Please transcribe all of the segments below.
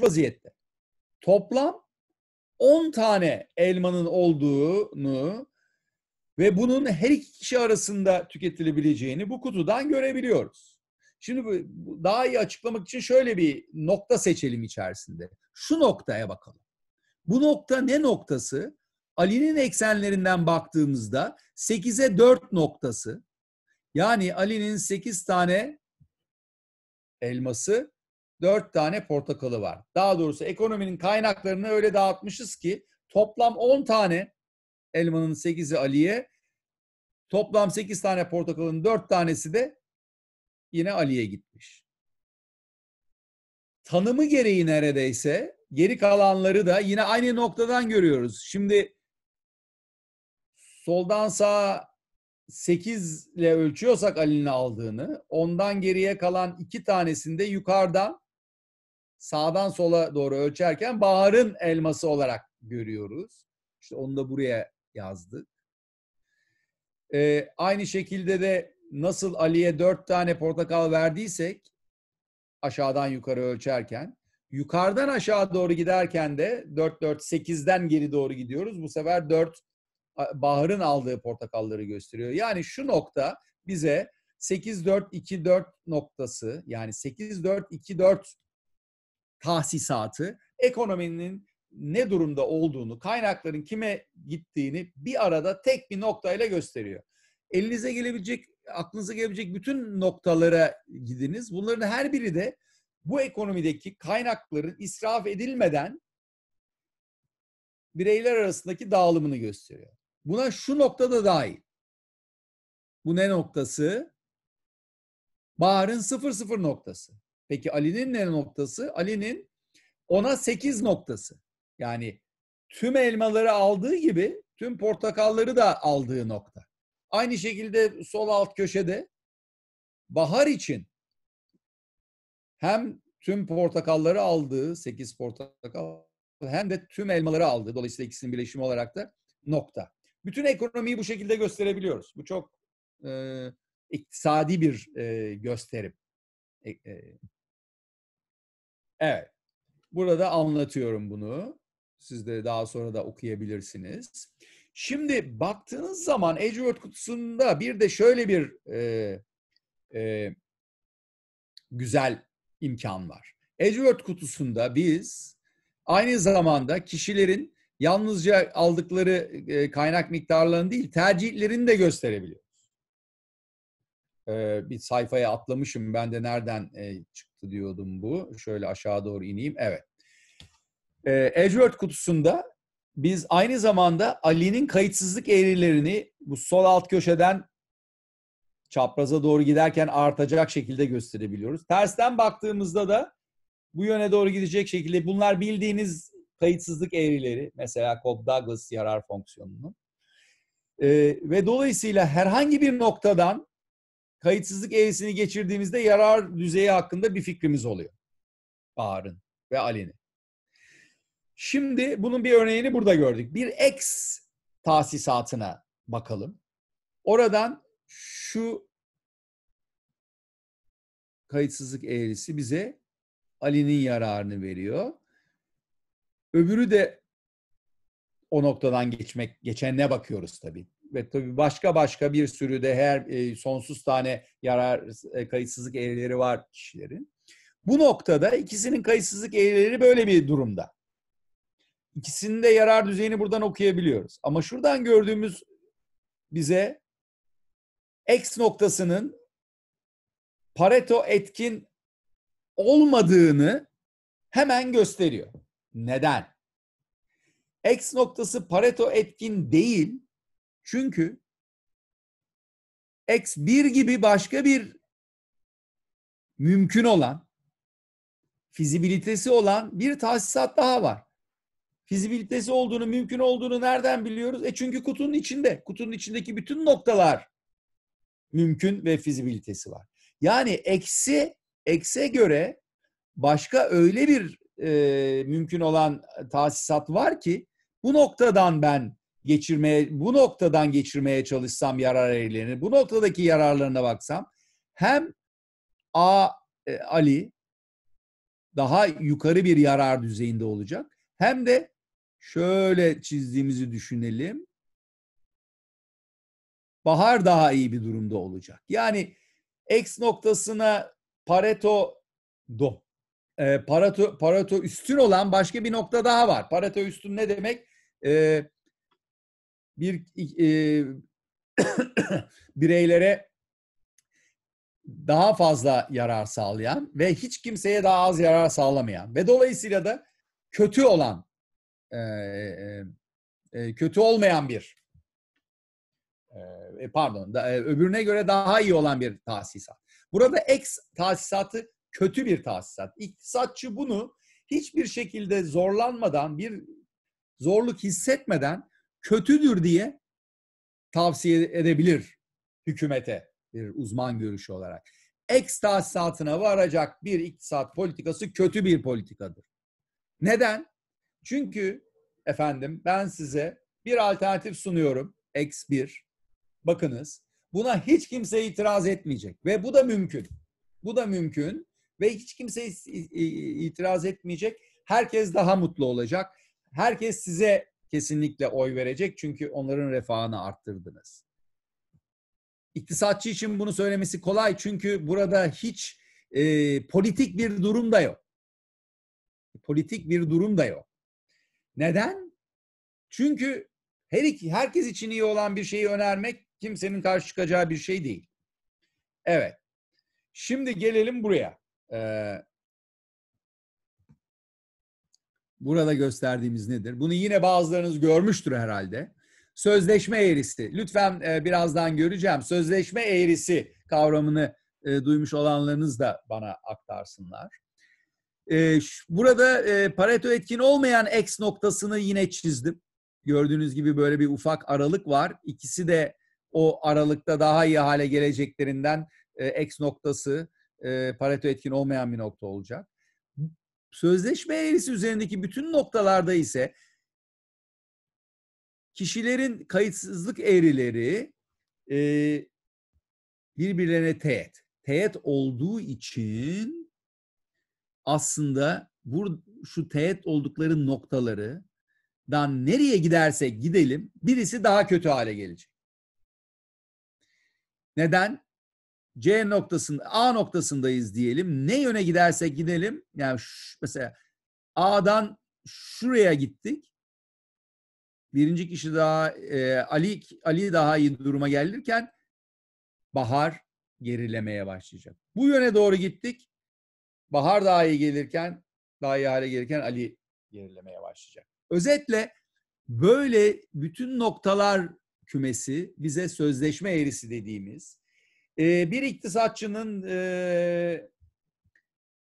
vaziyette. Toplam 10 tane elmanın olduğunu ve bunun her iki kişi arasında tüketilebileceğini bu kutudan görebiliyoruz. Şimdi daha iyi açıklamak için şöyle bir nokta seçelim içerisinde. Şu noktaya bakalım. Bu nokta ne noktası? Ali'nin eksenlerinden baktığımızda 8'e 4 noktası. Yani Ali'nin 8 tane elması dört tane portakalı var. Daha doğrusu ekonominin kaynaklarını öyle dağıtmışız ki toplam on tane elmanın sekizi Ali'ye, toplam sekiz tane portakalın dört tanesi de yine Ali'ye gitmiş. Tanımı gereği neredeyse geri kalanları da yine aynı noktadan görüyoruz. Şimdi soldan sağa 8 ile ölçüyorsak Ali'nin aldığını, ondan geriye kalan iki tanesinde yukarıdan sağdan sola doğru ölçerken baharın elması olarak görüyoruz. İşte onu da buraya yazdık. Ee, aynı şekilde de nasıl Ali'ye dört tane portakal verdiysek aşağıdan yukarı ölçerken yukarıdan aşağı doğru giderken de 4-4-8'den geri doğru gidiyoruz. Bu sefer 4 Bahar'ın aldığı portakalları gösteriyor. Yani şu nokta bize 8-4-2-4 noktası yani 8-4-2-4 tahsisatı, ekonominin ne durumda olduğunu, kaynakların kime gittiğini bir arada tek bir noktayla gösteriyor. Elinize gelebilecek, aklınıza gelebilecek bütün noktalara gidiniz. Bunların her biri de bu ekonomideki kaynakların israf edilmeden bireyler arasındaki dağılımını gösteriyor. Buna şu noktada dahil. Bu ne noktası? Bahar'ın sıfır sıfır noktası. Peki Ali'nin ne noktası? Ali'nin ona 8 noktası. Yani tüm elmaları aldığı gibi tüm portakalları da aldığı nokta. Aynı şekilde sol alt köşede bahar için hem tüm portakalları aldığı 8 portakal hem de tüm elmaları aldığı dolayısıyla ikisinin birleşimi olarak da nokta. Bütün ekonomiyi bu şekilde gösterebiliyoruz. Bu çok e, iktisadi bir e, gösterim. E, e, Evet. Burada anlatıyorum bunu. Siz de daha sonra da okuyabilirsiniz. Şimdi baktığınız zaman Edgeworth kutusunda bir de şöyle bir e, e, güzel imkan var. Edgeworth kutusunda biz aynı zamanda kişilerin yalnızca aldıkları e, kaynak miktarlarını değil tercihlerini de gösterebiliyoruz. E, bir sayfaya atlamışım ben de nereden e, çık çıktı diyordum bu. Şöyle aşağı doğru ineyim. Evet. Ee, Edgeworth kutusunda biz aynı zamanda Ali'nin kayıtsızlık eğrilerini bu sol alt köşeden çapraza doğru giderken artacak şekilde gösterebiliyoruz. Tersten baktığımızda da bu yöne doğru gidecek şekilde bunlar bildiğiniz kayıtsızlık eğrileri mesela Cobb Douglas yarar fonksiyonunun. Ee, ve dolayısıyla herhangi bir noktadan kayıtsızlık eğrisini geçirdiğimizde yarar düzeyi hakkında bir fikrimiz oluyor. Bahar'ın ve Ali'nin. Şimdi bunun bir örneğini burada gördük. Bir X tahsisatına bakalım. Oradan şu kayıtsızlık eğrisi bize Ali'nin yararını veriyor. Öbürü de o noktadan geçmek, geçen ne bakıyoruz tabii ve tabii başka başka bir sürü de her e, sonsuz tane yarar e, kayıtsızlık eğrileri var kişilerin. Bu noktada ikisinin kayıtsızlık eğrileri böyle bir durumda. İkisinin de yarar düzeyini buradan okuyabiliyoruz. Ama şuradan gördüğümüz bize X noktasının Pareto etkin olmadığını hemen gösteriyor. Neden? X noktası Pareto etkin değil çünkü x1 gibi başka bir mümkün olan, fizibilitesi olan bir tahsisat daha var. Fizibilitesi olduğunu, mümkün olduğunu nereden biliyoruz? E çünkü kutunun içinde. Kutunun içindeki bütün noktalar mümkün ve fizibilitesi var. Yani eksi, ekse göre başka öyle bir e, mümkün olan tahsisat var ki bu noktadan ben geçirmeye, bu noktadan geçirmeye çalışsam yarar eylenir, bu noktadaki yararlarına baksam hem A e, Ali daha yukarı bir yarar düzeyinde olacak hem de şöyle çizdiğimizi düşünelim. Bahar daha iyi bir durumda olacak. Yani X noktasına Pareto do e, Pareto Pareto üstün olan başka bir nokta daha var. Pareto üstün ne demek? E, bir e, bireylere daha fazla yarar sağlayan ve hiç kimseye daha az yarar sağlamayan ve dolayısıyla da kötü olan e, e, e kötü olmayan bir e, e, pardon da, e, öbürüne göre daha iyi olan bir tahsisat. Burada ex tahsisatı kötü bir tahsisat. İktisatçı bunu hiçbir şekilde zorlanmadan bir zorluk hissetmeden kötüdür diye tavsiye edebilir hükümete bir uzman görüşü olarak. Ekstahsatına varacak bir iktisat politikası kötü bir politikadır. Neden? Çünkü efendim ben size bir alternatif sunuyorum. X1. Bakınız. Buna hiç kimse itiraz etmeyecek ve bu da mümkün. Bu da mümkün ve hiç kimse itiraz etmeyecek. Herkes daha mutlu olacak. Herkes size kesinlikle oy verecek çünkü onların refahını arttırdınız. İktisatçı için bunu söylemesi kolay çünkü burada hiç e, politik bir durum da yok. Politik bir durum da yok. Neden? Çünkü her iki, herkes için iyi olan bir şeyi önermek kimsenin karşı çıkacağı bir şey değil. Evet. Şimdi gelelim buraya. Ee, Burada gösterdiğimiz nedir? Bunu yine bazılarınız görmüştür herhalde. Sözleşme eğrisi. Lütfen e, birazdan göreceğim. Sözleşme eğrisi kavramını e, duymuş olanlarınız da bana aktarsınlar. E, burada e, Pareto etkin olmayan X noktasını yine çizdim. Gördüğünüz gibi böyle bir ufak aralık var. İkisi de o aralıkta daha iyi hale geleceklerinden e, X noktası e, Pareto etkin olmayan bir nokta olacak. Sözleşme eğrisi üzerindeki bütün noktalarda ise kişilerin kayıtsızlık eğrileri e, birbirlerine teğet. Teğet olduğu için aslında bu şu teğet oldukları noktaları dan nereye giderse gidelim birisi daha kötü hale gelecek. Neden? C noktasında, A noktasındayız diyelim. Ne yöne gidersek gidelim. Yani şu, mesela A'dan şuraya gittik. Birinci kişi daha e, Ali Ali daha iyi duruma gelirken Bahar gerilemeye başlayacak. Bu yöne doğru gittik. Bahar daha iyi gelirken, daha iyi hale gelirken Ali gerilemeye başlayacak. Özetle böyle bütün noktalar kümesi bize sözleşme eğrisi dediğimiz e, bir iktisatçının e,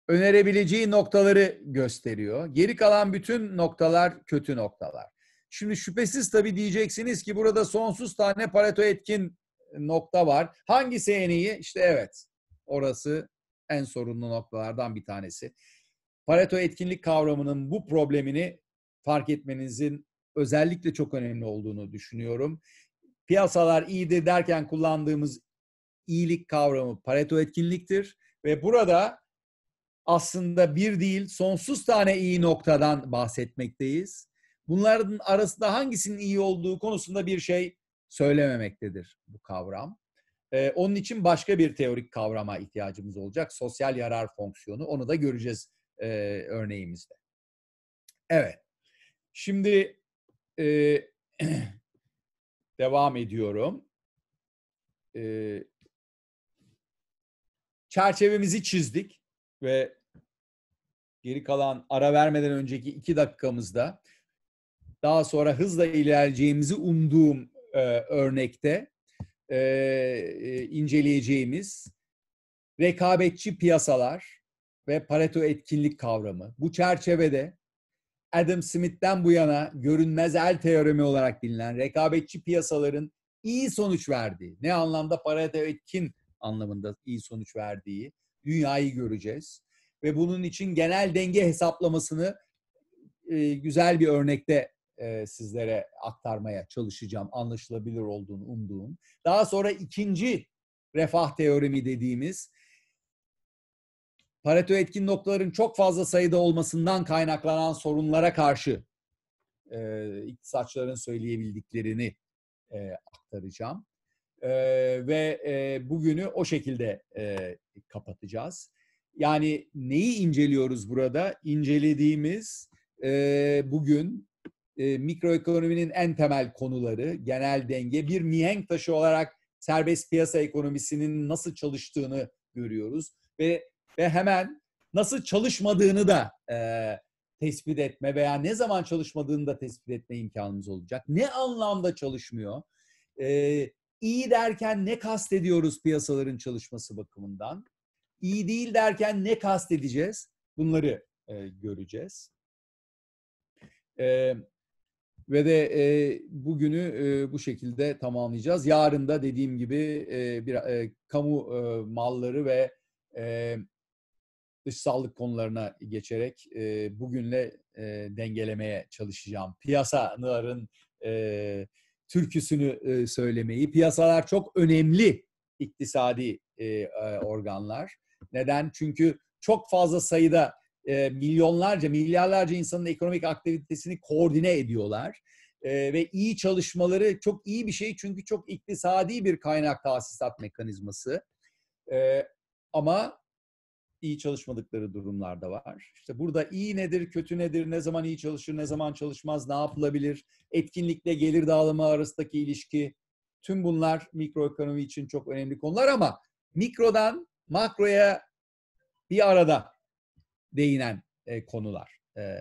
önerebileceği noktaları gösteriyor. Geri kalan bütün noktalar kötü noktalar. Şimdi şüphesiz tabii diyeceksiniz ki burada sonsuz tane Pareto etkin nokta var. Hangisi en iyi? İşte evet. Orası en sorunlu noktalardan bir tanesi. Pareto etkinlik kavramının bu problemini fark etmenizin özellikle çok önemli olduğunu düşünüyorum. Piyasalar iyiydi derken kullandığımız iyilik kavramı Pareto etkinliktir ve burada aslında bir değil sonsuz tane iyi noktadan bahsetmekteyiz. Bunların arasında hangisinin iyi olduğu konusunda bir şey söylememektedir bu kavram. Ee, onun için başka bir teorik kavrama ihtiyacımız olacak. Sosyal yarar fonksiyonu. Onu da göreceğiz e, örneğimizde. Evet. Şimdi e, devam ediyorum. E, çerçevemizi çizdik ve geri kalan ara vermeden önceki iki dakikamızda daha sonra hızla ilerleyeceğimizi umduğum e, örnekte e, e, inceleyeceğimiz rekabetçi piyasalar ve Pareto etkinlik kavramı. Bu çerçevede Adam Smith'ten bu yana görünmez el teoremi olarak bilinen rekabetçi piyasaların iyi sonuç verdiği, ne anlamda Pareto etkin anlamında iyi sonuç verdiği, dünyayı göreceğiz. Ve bunun için genel denge hesaplamasını e, güzel bir örnekte e, sizlere aktarmaya çalışacağım. Anlaşılabilir olduğunu umduğum. Daha sonra ikinci refah teoremi dediğimiz Pareto etkin noktaların çok fazla sayıda olmasından kaynaklanan sorunlara karşı e, iktisatçıların söyleyebildiklerini e, aktaracağım e, ve e, bugünü o şekilde e, kapatacağız. Yani neyi inceliyoruz burada? İncelediğimiz e, bugün e, mikroekonominin en temel konuları, genel denge, bir mihenk taşı olarak serbest piyasa ekonomisinin nasıl çalıştığını görüyoruz ve ve hemen nasıl çalışmadığını da e, tespit etme veya ne zaman çalışmadığını da tespit etme imkanımız olacak. Ne anlamda çalışmıyor? E, İyi derken ne kastediyoruz piyasaların çalışması bakımından? İyi değil derken ne kastedeceğiz? Bunları e, göreceğiz. E, ve de e, bugünü e, bu şekilde tamamlayacağız. Yarın da dediğim gibi e, bir e, kamu e, malları ve e, sağlık konularına geçerek e, bugünle e, dengelemeye çalışacağım. Piyasaların e, türküsünü e, söylemeyi. Piyasalar çok önemli iktisadi e, e, organlar. Neden? Çünkü çok fazla sayıda milyonlarca, milyarlarca insanın ekonomik aktivitesini koordine ediyorlar. Ve iyi çalışmaları çok iyi bir şey çünkü çok iktisadi bir kaynak tahsisat mekanizması. Ama iyi çalışmadıkları durumlarda var. İşte burada iyi nedir, kötü nedir, ne zaman iyi çalışır, ne zaman çalışmaz, ne yapılabilir, etkinlikle gelir dağılımı arasındaki ilişki, tüm bunlar mikroekonomi için çok önemli konular ama mikrodan makroya bir arada değinen e, konular. E,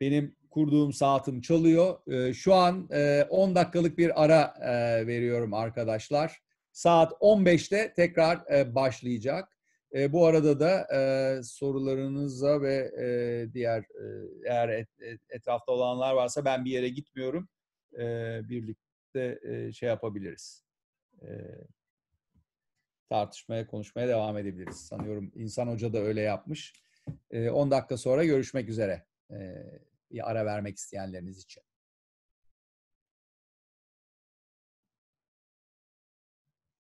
benim kurduğum saatim çalıyor. E, şu an e, 10 dakikalık bir ara e, veriyorum arkadaşlar. Saat 15'te tekrar e, başlayacak. E, bu arada da e, sorularınıza ve e, diğer e, eğer et, et, etrafta olanlar varsa ben bir yere gitmiyorum. E, birlikte e, şey yapabiliriz. E, tartışmaya, konuşmaya devam edebiliriz. Sanıyorum insan Hoca da öyle yapmış. 10 dakika sonra görüşmek üzere. Bir ara vermek isteyenleriniz için.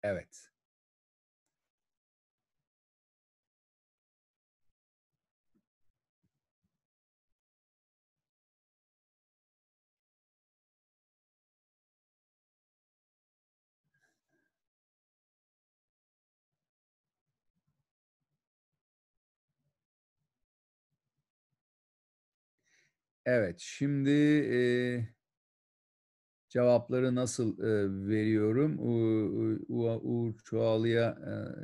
Evet. Evet, şimdi e, cevapları nasıl e, veriyorum? U, U, Uğur Çoğalı'ya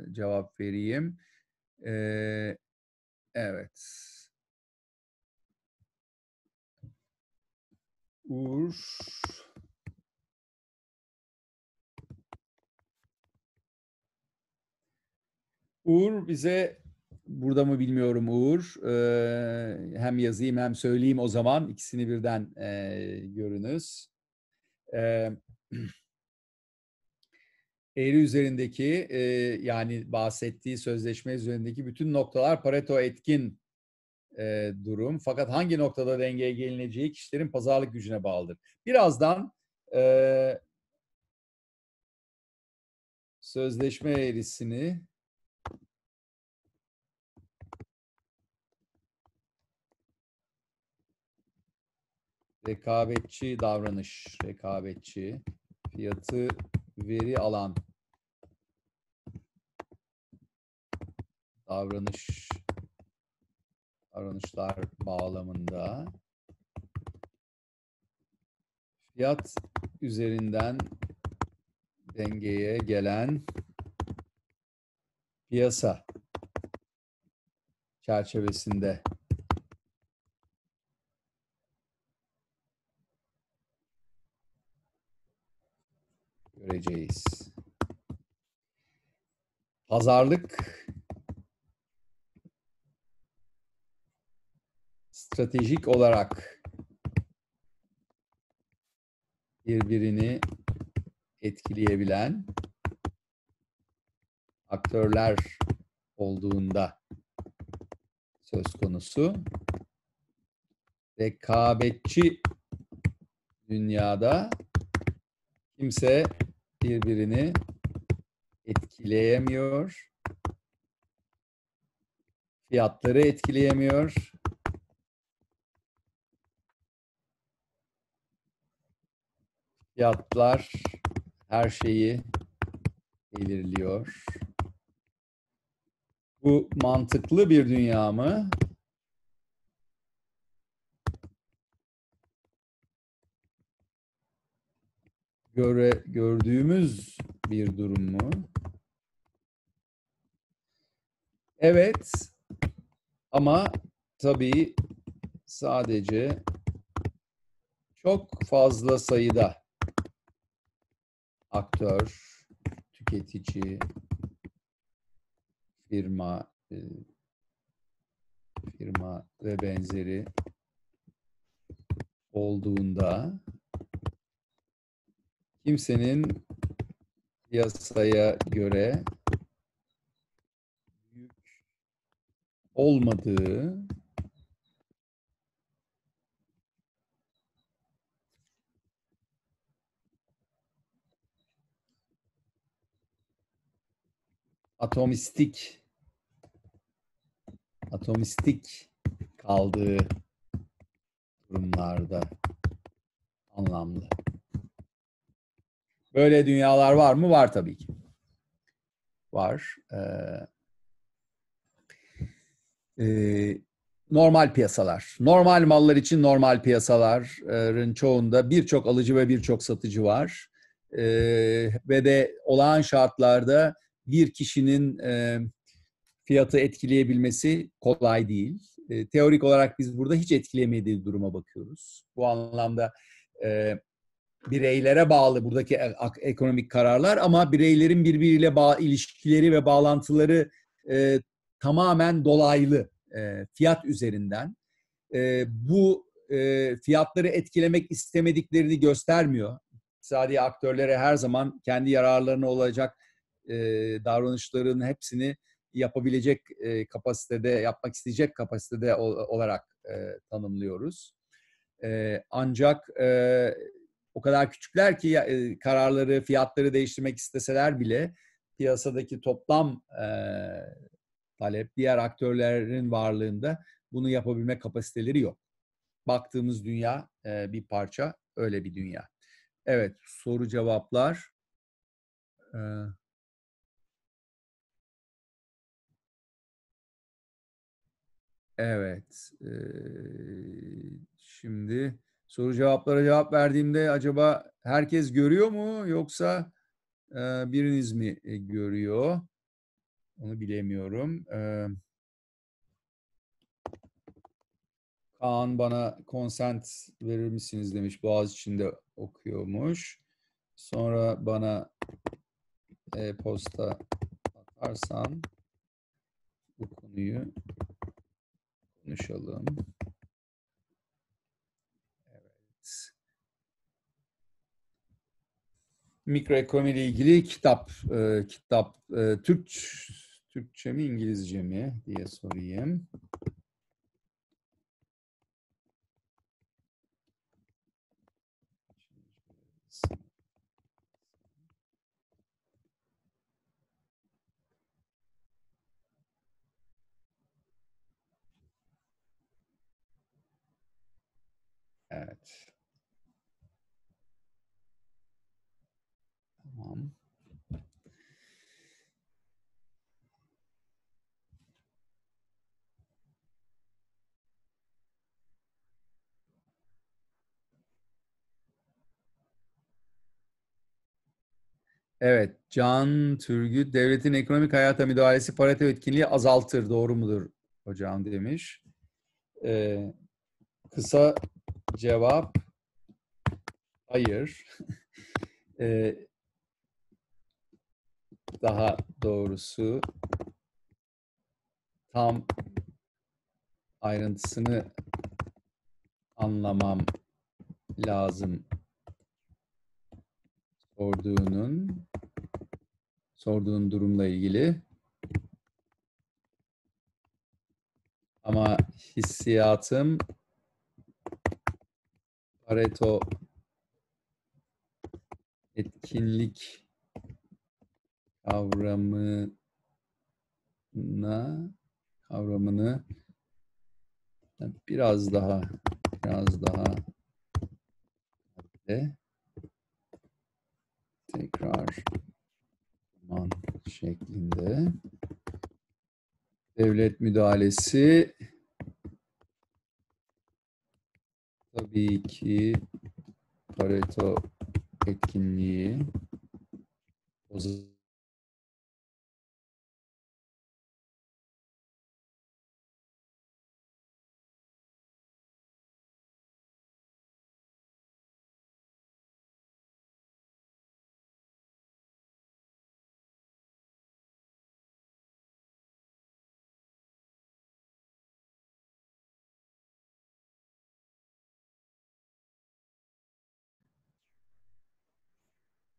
e, cevap vereyim. E, evet. Uğur Uğur bize Burada mı bilmiyorum Uğur. Ee, hem yazayım hem söyleyeyim o zaman. ikisini birden e, görünüz. Ee, eğri üzerindeki e, yani bahsettiği sözleşme üzerindeki bütün noktalar Pareto etkin e, durum. Fakat hangi noktada dengeye gelineceği kişilerin pazarlık gücüne bağlıdır. Birazdan e, sözleşme eğrisini rekabetçi davranış, rekabetçi, fiyatı veri alan davranış davranışlar bağlamında fiyat üzerinden dengeye gelen piyasa çerçevesinde göreceğiz. Pazarlık stratejik olarak birbirini etkileyebilen aktörler olduğunda söz konusu rekabetçi dünyada kimse birbirini etkileyemiyor. Fiyatları etkileyemiyor. Fiyatlar her şeyi belirliyor. Bu mantıklı bir dünya mı? göre gördüğümüz bir durum mu? Evet. Ama tabii sadece çok fazla sayıda aktör, tüketici, firma, e, firma ve benzeri olduğunda kimsenin piyasaya göre büyük olmadığı atomistik atomistik kaldığı durumlarda anlamlı. Böyle dünyalar var mı? Var tabii ki. Var. Ee, e, normal piyasalar. Normal mallar için normal piyasaların çoğunda birçok alıcı ve birçok satıcı var. Ee, ve de olağan şartlarda bir kişinin e, fiyatı etkileyebilmesi kolay değil. E, teorik olarak biz burada hiç etkilemediği duruma bakıyoruz. Bu anlamda e, bireylere bağlı buradaki e, ekonomik kararlar ama bireylerin birbiriyle bağ, ilişkileri ve bağlantıları e, tamamen dolaylı e, fiyat üzerinden. E, bu e, fiyatları etkilemek istemediklerini göstermiyor. İktisadi aktörlere her zaman kendi yararlarına olacak e, davranışların hepsini yapabilecek e, kapasitede, yapmak isteyecek kapasitede ol, olarak e, tanımlıyoruz. E, ancak e, o kadar küçükler ki e, kararları, fiyatları değiştirmek isteseler bile piyasadaki toplam e, talep diğer aktörlerin varlığında bunu yapabilme kapasiteleri yok. Baktığımız dünya e, bir parça öyle bir dünya. Evet soru cevaplar. Ee, evet. E, şimdi soru cevaplara cevap verdiğimde acaba herkes görüyor mu yoksa e, biriniz mi e, görüyor? Onu bilemiyorum. E, Kaan bana konsent verir misiniz demiş. Boğaz içinde okuyormuş. Sonra bana e, posta atarsan bu konuyu konuşalım. Mikroekonomi ile ilgili kitap, e, kitap e, Türk Türkçe mi İngilizce mi diye sorayım. Evet, Can Türgü, devletin ekonomik hayata müdahalesi parate etkinliği azaltır. Doğru mudur hocam demiş. Ee, kısa cevap, hayır. ee, daha doğrusu tam ayrıntısını anlamam lazım sorduğunun sorduğun durumla ilgili ama hissiyatım Pareto etkinlik kavramına kavramını biraz daha biraz daha de tekrar man şeklinde devlet müdahalesi tabii ki Pareto etkinliği o zaman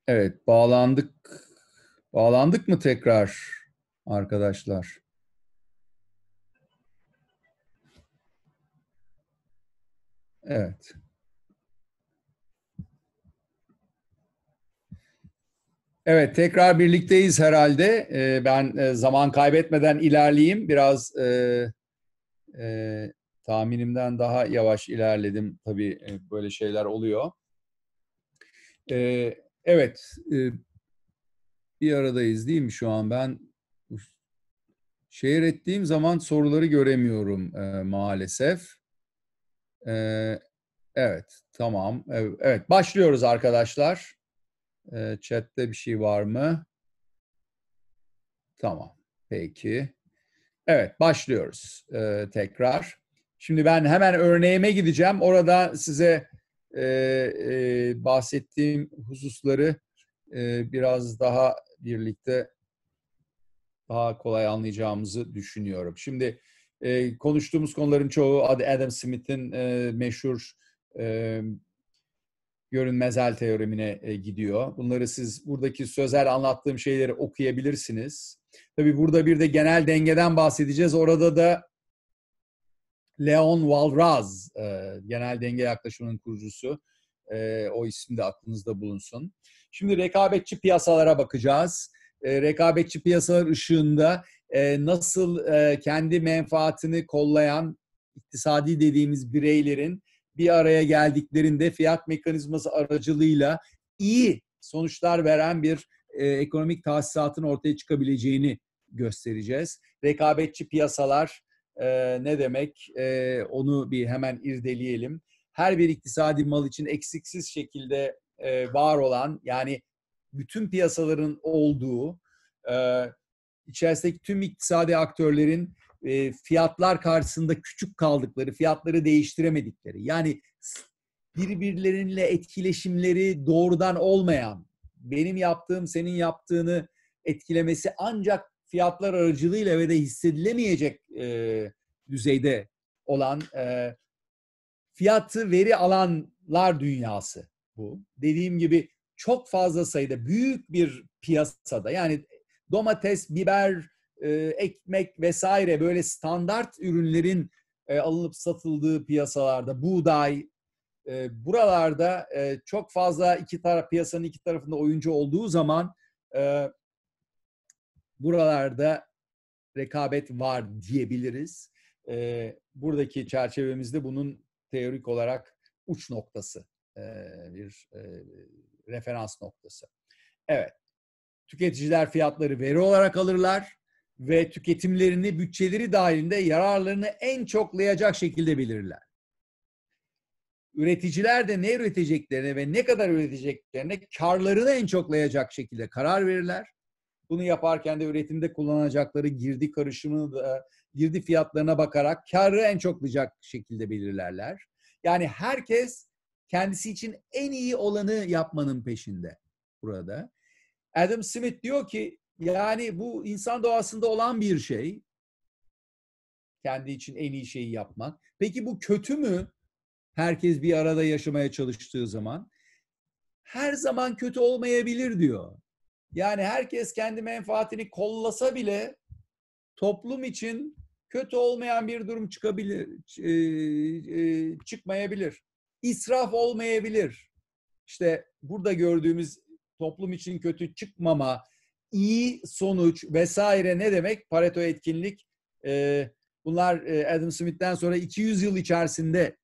Evet, bağlandık. Bağlandık mı tekrar arkadaşlar? Evet. Evet, tekrar birlikteyiz herhalde. Ee, ben e, zaman kaybetmeden ilerleyeyim. Biraz e, e, tahminimden daha yavaş ilerledim. Tabii e, böyle şeyler oluyor. Evet. Evet, e, bir aradayız değil mi şu an? Ben şehir ettiğim zaman soruları göremiyorum e, maalesef. E, evet, tamam. E, evet, başlıyoruz arkadaşlar. E, chatte bir şey var mı? Tamam, peki. Evet, başlıyoruz e, tekrar. Şimdi ben hemen örneğime gideceğim. Orada size e, e, bahsettiğim hususları e, biraz daha birlikte daha kolay anlayacağımızı düşünüyorum. Şimdi e, konuştuğumuz konuların çoğu Adam Smith'in e, meşhur e, görünmezel teoremine e, gidiyor. Bunları siz buradaki sözel anlattığım şeyleri okuyabilirsiniz. Tabii burada bir de genel dengeden bahsedeceğiz. Orada da Leon Walraz, e, genel denge yaklaşımının kurucusu. E, o isim de aklınızda bulunsun. Şimdi rekabetçi piyasalara bakacağız. E, rekabetçi piyasalar ışığında e, nasıl e, kendi menfaatini kollayan iktisadi dediğimiz bireylerin bir araya geldiklerinde fiyat mekanizması aracılığıyla iyi sonuçlar veren bir e, ekonomik tahsisatın ortaya çıkabileceğini göstereceğiz. Rekabetçi piyasalar e, ne demek e, onu bir hemen irdeleyelim. Her bir iktisadi mal için eksiksiz şekilde e, var olan yani bütün piyasaların olduğu, e, içerisindeki tüm iktisadi aktörlerin e, fiyatlar karşısında küçük kaldıkları, fiyatları değiştiremedikleri yani birbirlerinle etkileşimleri doğrudan olmayan, benim yaptığım senin yaptığını etkilemesi ancak fiyatlar aracılığıyla ve de hissedilemeyecek e, düzeyde olan e, fiyatı veri alanlar dünyası bu. Dediğim gibi çok fazla sayıda büyük bir piyasada yani domates, biber, e, ekmek vesaire böyle standart ürünlerin e, alınıp satıldığı piyasalarda buğday e, buralarda e, çok fazla iki taraf piyasanın iki tarafında oyuncu olduğu zaman e, buralarda rekabet var diyebiliriz. E, buradaki çerçevemizde bunun teorik olarak uç noktası, e, bir e, referans noktası. Evet, tüketiciler fiyatları veri olarak alırlar ve tüketimlerini bütçeleri dahilinde yararlarını en çoklayacak şekilde belirler. Üreticiler de ne üreteceklerine ve ne kadar üreteceklerine karlarını en çoklayacak şekilde karar verirler. Bunu yaparken de üretimde kullanacakları girdi karışımını da girdi fiyatlarına bakarak karı en çok olacak şekilde belirlerler. Yani herkes kendisi için en iyi olanı yapmanın peşinde burada. Adam Smith diyor ki yani bu insan doğasında olan bir şey. Kendi için en iyi şeyi yapmak. Peki bu kötü mü? Herkes bir arada yaşamaya çalıştığı zaman her zaman kötü olmayabilir diyor. Yani herkes kendi menfaatini kollasa bile toplum için kötü olmayan bir durum çıkabilir, e, e, çıkmayabilir. İsraf olmayabilir. İşte burada gördüğümüz toplum için kötü çıkmama, iyi sonuç vesaire ne demek? Pareto etkinlik. E, bunlar Adam Smith'ten sonra 200 yıl içerisinde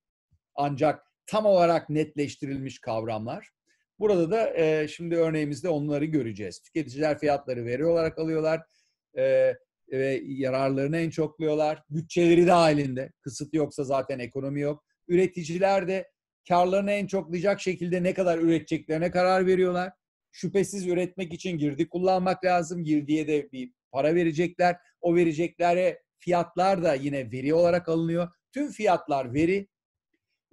ancak tam olarak netleştirilmiş kavramlar. Burada da e, şimdi örneğimizde onları göreceğiz. Tüketiciler fiyatları veri olarak alıyorlar e, ve yararlarını en çokluyorlar. Bütçeleri de halinde. Kısıt yoksa zaten ekonomi yok. Üreticiler de karlarını en çoklayacak şekilde ne kadar üreteceklerine karar veriyorlar. Şüphesiz üretmek için girdi kullanmak lazım. Girdiye de bir para verecekler. O vereceklere fiyatlar da yine veri olarak alınıyor. Tüm fiyatlar veri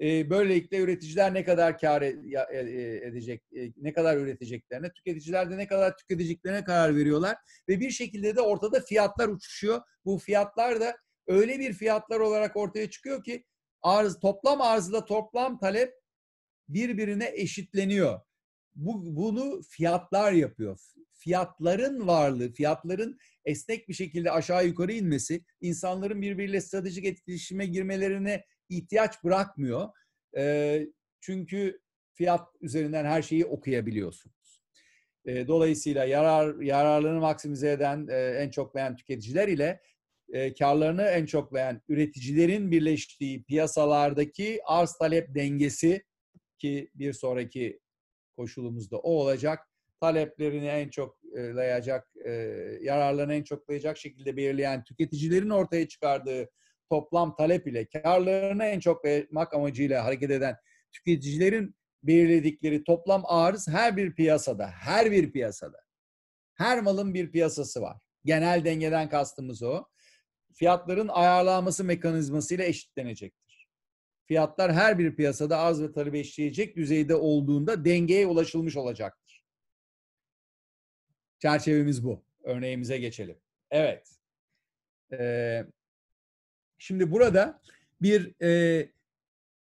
böylelikle üreticiler ne kadar kar e, e, edecek, e, ne kadar üreteceklerine, tüketiciler de ne kadar tüketeceklerine karar veriyorlar. Ve bir şekilde de ortada fiyatlar uçuşuyor. Bu fiyatlar da öyle bir fiyatlar olarak ortaya çıkıyor ki arz, toplam arzla toplam talep birbirine eşitleniyor. Bu, bunu fiyatlar yapıyor. Fiyatların varlığı, fiyatların esnek bir şekilde aşağı yukarı inmesi, insanların birbiriyle stratejik etkileşime girmelerine ihtiyaç bırakmıyor. E, çünkü fiyat üzerinden her şeyi okuyabiliyorsunuz. E, dolayısıyla yarar yararlarını maksimize eden e, en çok beğen tüketiciler ile e, karlarını en çok beğen üreticilerin birleştiği piyasalardaki arz talep dengesi ki bir sonraki koşulumuzda o olacak. Taleplerini en çok layacak, e, yararlarını en çok layacak şekilde belirleyen tüketicilerin ortaya çıkardığı toplam talep ile karlarını en çok yaymak amacıyla hareket eden tüketicilerin belirledikleri toplam arz her bir piyasada, her bir piyasada. Her malın bir piyasası var. Genel dengeden kastımız o. Fiyatların ayarlanması ile eşitlenecektir. Fiyatlar her bir piyasada arz ve talep eşleyecek düzeyde olduğunda dengeye ulaşılmış olacaktır. Çerçevemiz bu. Örneğimize geçelim. Evet. Ee, Şimdi burada bir e,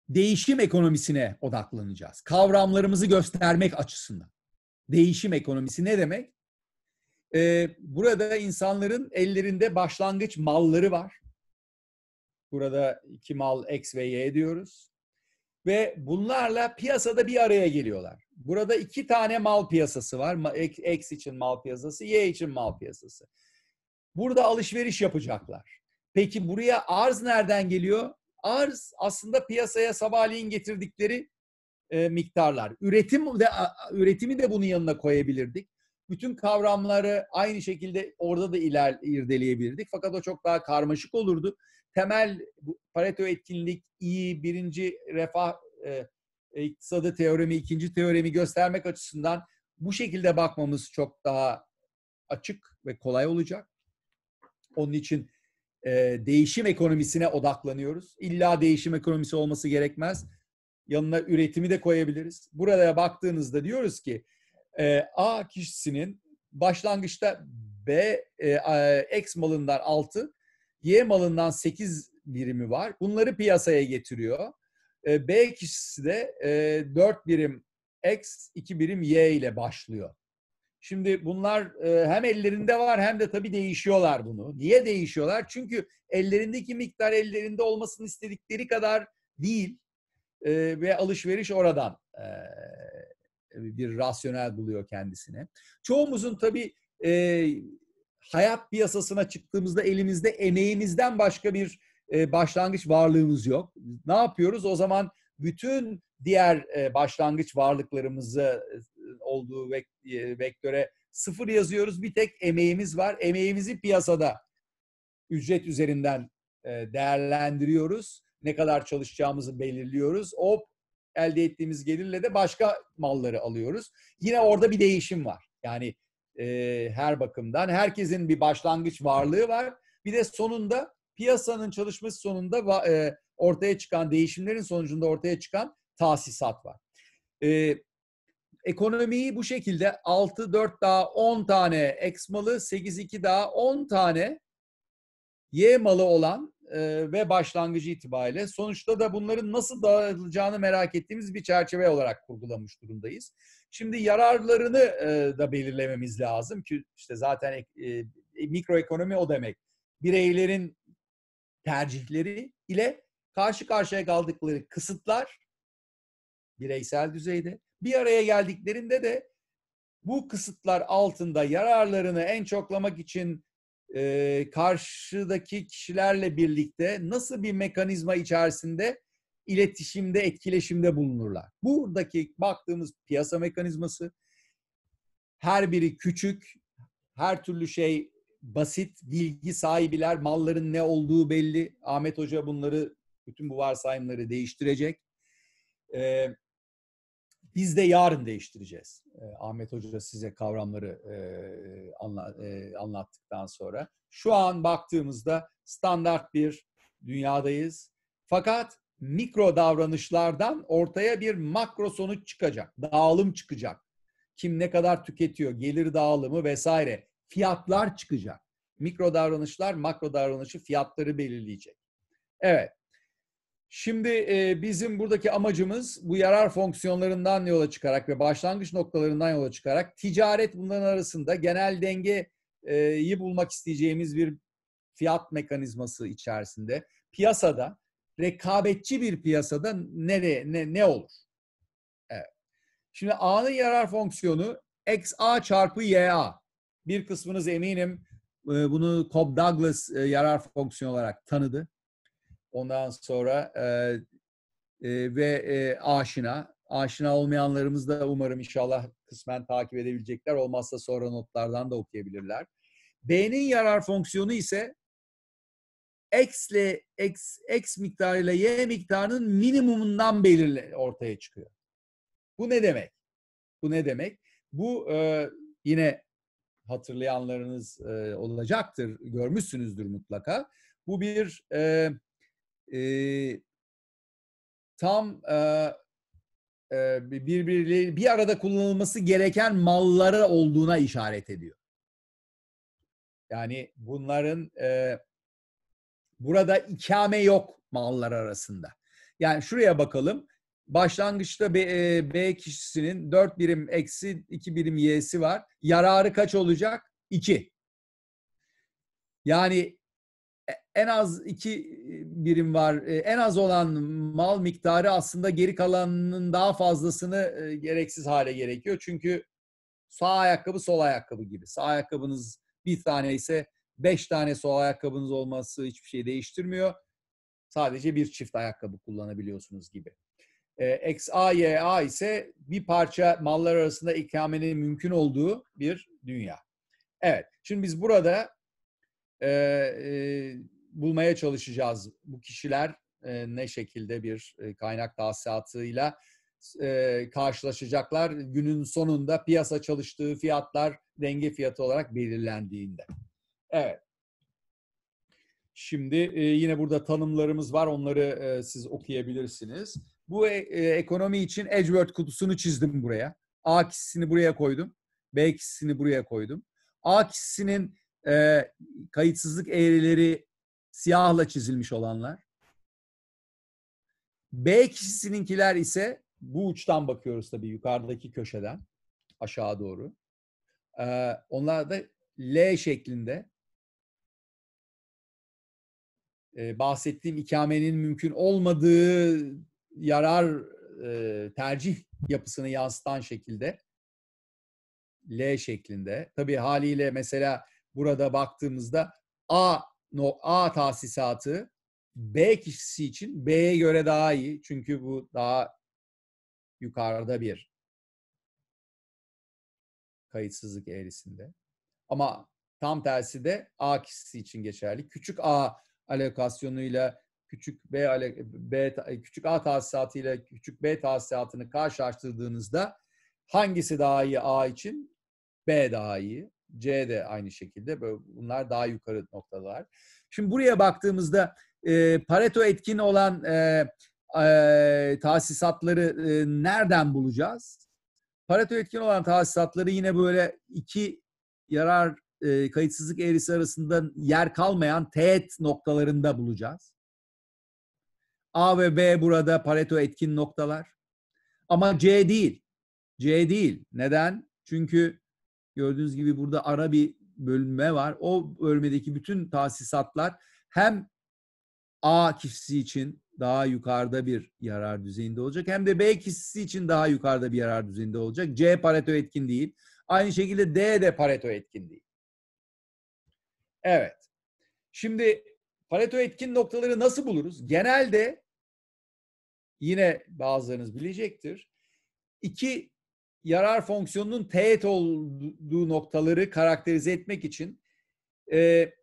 değişim ekonomisine odaklanacağız. Kavramlarımızı göstermek açısından. Değişim ekonomisi ne demek? E, burada insanların ellerinde başlangıç malları var. Burada iki mal X ve Y diyoruz. Ve bunlarla piyasada bir araya geliyorlar. Burada iki tane mal piyasası var. X için mal piyasası, Y için mal piyasası. Burada alışveriş yapacaklar. Peki buraya arz nereden geliyor? Arz aslında piyasaya sabahleyin getirdikleri e, miktarlar. Üretim de üretimi de bunun yanına koyabilirdik. Bütün kavramları aynı şekilde orada da iler irdeleyebilirdik. Fakat o çok daha karmaşık olurdu. Temel bu, Pareto etkinlik iyi birinci refah e, e iktisadı teoremi, ikinci teoremi göstermek açısından bu şekilde bakmamız çok daha açık ve kolay olacak. Onun için e, değişim ekonomisine odaklanıyoruz. İlla değişim ekonomisi olması gerekmez. Yanına üretimi de koyabiliriz. Buraya baktığınızda diyoruz ki e, A kişisinin başlangıçta B e, e, X malından 6, Y malından 8 birimi var. Bunları piyasaya getiriyor. E, B kişisi de e, 4 birim X, 2 birim Y ile başlıyor. Şimdi bunlar e, hem ellerinde var hem de tabii değişiyorlar bunu. Niye değişiyorlar? Çünkü ellerindeki miktar ellerinde olmasını istedikleri kadar değil e, ve alışveriş oradan e, bir rasyonel buluyor kendisine. Çoğumuzun tabii hayat piyasasına çıktığımızda elimizde emeğimizden başka bir başlangıç varlığımız yok. Ne yapıyoruz? O zaman bütün diğer başlangıç varlıklarımızı olduğu e, vektöre sıfır yazıyoruz. Bir tek emeğimiz var. Emeğimizi piyasada ücret üzerinden e, değerlendiriyoruz. Ne kadar çalışacağımızı belirliyoruz. O elde ettiğimiz gelirle de başka malları alıyoruz. Yine orada bir değişim var. Yani e, her bakımdan herkesin bir başlangıç varlığı var. Bir de sonunda piyasanın çalışması sonunda e, ortaya çıkan değişimlerin sonucunda ortaya çıkan tahsisat var. E, ekonomiyi bu şekilde 6-4 daha 10 tane X malı, 8-2 daha 10 tane Y malı olan e, ve başlangıcı itibariyle sonuçta da bunların nasıl dağıtılacağını merak ettiğimiz bir çerçeve olarak kurgulamış durumdayız. Şimdi yararlarını e, da belirlememiz lazım ki işte zaten e, e, mikroekonomi o demek. Bireylerin tercihleri ile karşı karşıya kaldıkları kısıtlar bireysel düzeyde bir araya geldiklerinde de bu kısıtlar altında yararlarını en çoklamak için e, karşıdaki kişilerle birlikte nasıl bir mekanizma içerisinde iletişimde, etkileşimde bulunurlar. Buradaki baktığımız piyasa mekanizması her biri küçük, her türlü şey basit, bilgi sahibiler, malların ne olduğu belli. Ahmet Hoca bunları, bütün bu varsayımları değiştirecek. Ee, biz de yarın değiştireceğiz. E, Ahmet Hoca size kavramları e, anla, e, anlattıktan sonra. Şu an baktığımızda standart bir dünyadayız. Fakat mikro davranışlardan ortaya bir makro sonuç çıkacak. Dağılım çıkacak. Kim ne kadar tüketiyor, gelir dağılımı vesaire. Fiyatlar çıkacak. Mikro davranışlar makro davranışı fiyatları belirleyecek. Evet. Şimdi e, bizim buradaki amacımız bu yarar fonksiyonlarından yola çıkarak ve başlangıç noktalarından yola çıkarak ticaret bunların arasında genel dengeyi bulmak isteyeceğimiz bir fiyat mekanizması içerisinde piyasada rekabetçi bir piyasada nere ne, ne olur? Evet. Şimdi A'nın yarar fonksiyonu x a çarpı y a Bir kısmınız eminim bunu Cobb Douglas yarar fonksiyonu olarak tanıdı. Ondan sonra e, e, ve e, aşina. Aşina olmayanlarımız da umarım inşallah kısmen takip edebilecekler. Olmazsa sonra notlardan da okuyabilirler. B'nin yarar fonksiyonu ise x ile x, x ile y miktarının minimumundan belirli ortaya çıkıyor. Bu ne demek? Bu ne demek? Bu e, yine hatırlayanlarınız e, olacaktır, görmüşsünüzdür mutlaka. Bu bir e, e, tam e, e, birbirleri bir arada kullanılması gereken mallara olduğuna işaret ediyor. Yani bunların e, burada ikame yok mallar arasında. Yani şuraya bakalım. Başlangıçta B, B kişisinin 4 birim eksi 2 birim y'si var. Yararı kaç olacak? 2. Yani en az iki e, birim var. E, en az olan mal miktarı aslında geri kalanının daha fazlasını e, gereksiz hale gerekiyor. Çünkü sağ ayakkabı sol ayakkabı gibi. Sağ ayakkabınız bir tane ise beş tane sol ayakkabınız olması hiçbir şey değiştirmiyor. Sadece bir çift ayakkabı kullanabiliyorsunuz gibi. E, XA, ise bir parça mallar arasında ikamenin mümkün olduğu bir dünya. Evet, şimdi biz burada e, e, bulmaya çalışacağız. Bu kişiler e, ne şekilde bir e, kaynak tahsisatıyla e, karşılaşacaklar günün sonunda piyasa çalıştığı fiyatlar denge fiyatı olarak belirlendiğinde. Evet. Şimdi e, yine burada tanımlarımız var. Onları e, siz okuyabilirsiniz. Bu e, e ekonomi için Edgeworth kutusunu çizdim buraya. A kişisini buraya koydum. B kişisini buraya koydum. A kişisinin e, kayıtsızlık eğrileri Siyahla çizilmiş olanlar. B kişisininkiler ise bu uçtan bakıyoruz tabii yukarıdaki köşeden aşağı doğru. Ee, onlar da L şeklinde ee, bahsettiğim ikamenin mümkün olmadığı yarar e, tercih yapısını yansıtan şekilde L şeklinde. Tabii haliyle mesela burada baktığımızda A no A tahsisatı B kişisi için B'ye göre daha iyi. Çünkü bu daha yukarıda bir kayıtsızlık eğrisinde. Ama tam tersi de A kişisi için geçerli. Küçük A alokasyonuyla küçük B, B küçük A tahsisatı ile küçük B tahsisatını karşılaştırdığınızda hangisi daha iyi A için? B daha iyi. C de aynı şekilde. Böyle bunlar daha yukarı noktalar. Şimdi buraya baktığımızda e, Pareto etkin olan e, e, tahsisatları e, nereden bulacağız? Pareto etkin olan tahsisatları yine böyle iki yarar e, kayıtsızlık eğrisi arasında yer kalmayan teğet noktalarında bulacağız. A ve B burada Pareto etkin noktalar. Ama C değil. C değil. Neden? Çünkü Gördüğünüz gibi burada ara bir bölme var. O bölmedeki bütün tahsisatlar hem A kişisi için daha yukarıda bir yarar düzeyinde olacak hem de B kişisi için daha yukarıda bir yarar düzeyinde olacak. C Pareto etkin değil. Aynı şekilde D de Pareto etkin değil. Evet. Şimdi Pareto etkin noktaları nasıl buluruz? Genelde yine bazılarınız bilecektir. İki yarar fonksiyonunun teğet olduğu noktaları karakterize etmek için e,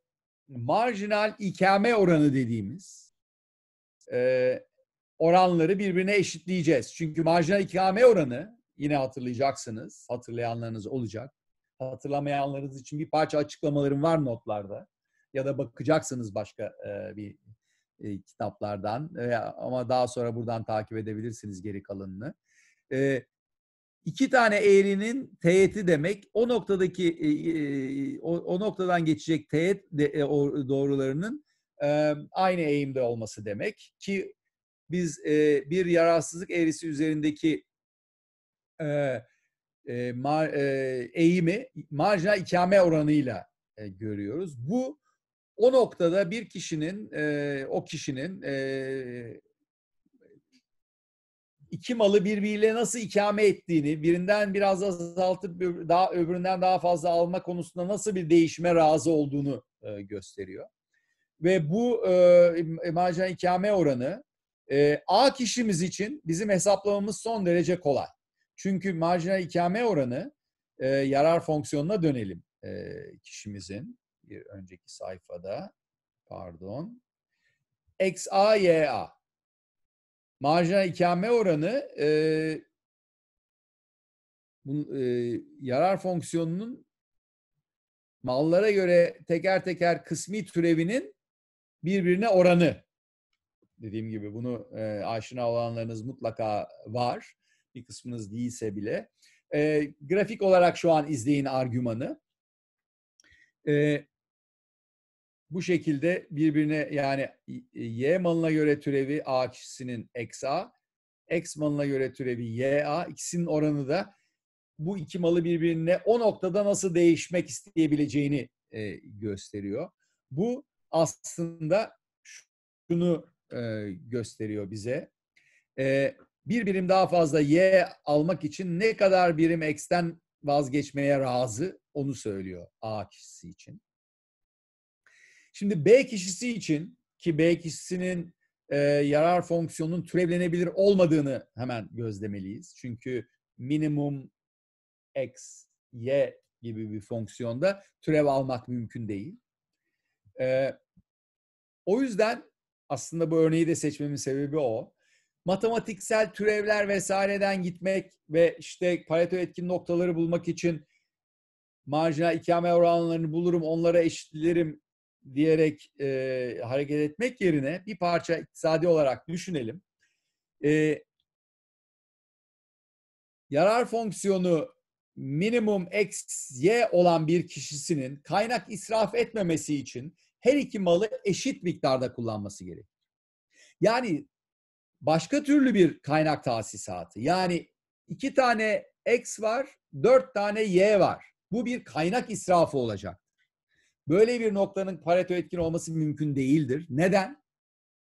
marjinal ikame oranı dediğimiz e, oranları birbirine eşitleyeceğiz. Çünkü marjinal ikame oranı yine hatırlayacaksınız. Hatırlayanlarınız olacak. Hatırlamayanlarınız için bir parça açıklamalarım var notlarda. Ya da bakacaksınız başka e, bir e, kitaplardan. E, ama daha sonra buradan takip edebilirsiniz geri kalanını. E, iki tane eğrinin teğeti demek. O noktadaki e, e, o, o noktadan geçecek teğet e, doğrularının aynı eğimde olması demek ki biz bir yararsızlık eğrisi üzerindeki eğimi marjinal ikame oranıyla e, görüyoruz. Bu o noktada bir kişinin e, o kişinin e, iki malı birbiriyle nasıl ikame ettiğini, birinden biraz azaltıp daha öbüründen daha fazla alma konusunda nasıl bir değişime razı olduğunu e, gösteriyor. Ve bu e, marjinal ikame oranı e, A kişimiz için bizim hesaplamamız son derece kolay. Çünkü marjinal ikame oranı e, yarar fonksiyonuna dönelim e, kişimizin bir önceki sayfada. Pardon. XA, YA marjinal ikame oranı e, bu, e, yarar fonksiyonunun mallara göre teker teker kısmi türevinin birbirine oranı. Dediğim gibi bunu e, aşina olanlarınız mutlaka var. Bir kısmınız değilse bile. E, grafik olarak şu an izleyin argümanı. E, bu şekilde birbirine yani e, y malına göre türevi a kişisinin eksi a, x malına göre türevi ya ikisinin oranı da bu iki malı birbirine o noktada nasıl değişmek isteyebileceğini e, gösteriyor. Bu aslında şunu e, gösteriyor bize. E, bir birim daha fazla y almak için ne kadar birim x'ten vazgeçmeye razı onu söylüyor a kişisi için. Şimdi B kişisi için ki B kişisinin e, yarar fonksiyonunun türevlenebilir olmadığını hemen gözlemeliyiz. Çünkü minimum x, y gibi bir fonksiyonda türev almak mümkün değil. E, o yüzden aslında bu örneği de seçmemin sebebi o. Matematiksel türevler vesaireden gitmek ve işte Pareto etkin noktaları bulmak için marjinal ikame oranlarını bulurum, onlara eşitlerim diyerek e, hareket etmek yerine bir parça iktisadi olarak düşünelim. E, yarar fonksiyonu minimum x, y olan bir kişisinin kaynak israf etmemesi için her iki malı eşit miktarda kullanması gerekir. Yani başka türlü bir kaynak tahsisatı. Yani iki tane X var, dört tane Y var. Bu bir kaynak israfı olacak. Böyle bir noktanın Pareto etkin olması mümkün değildir. Neden?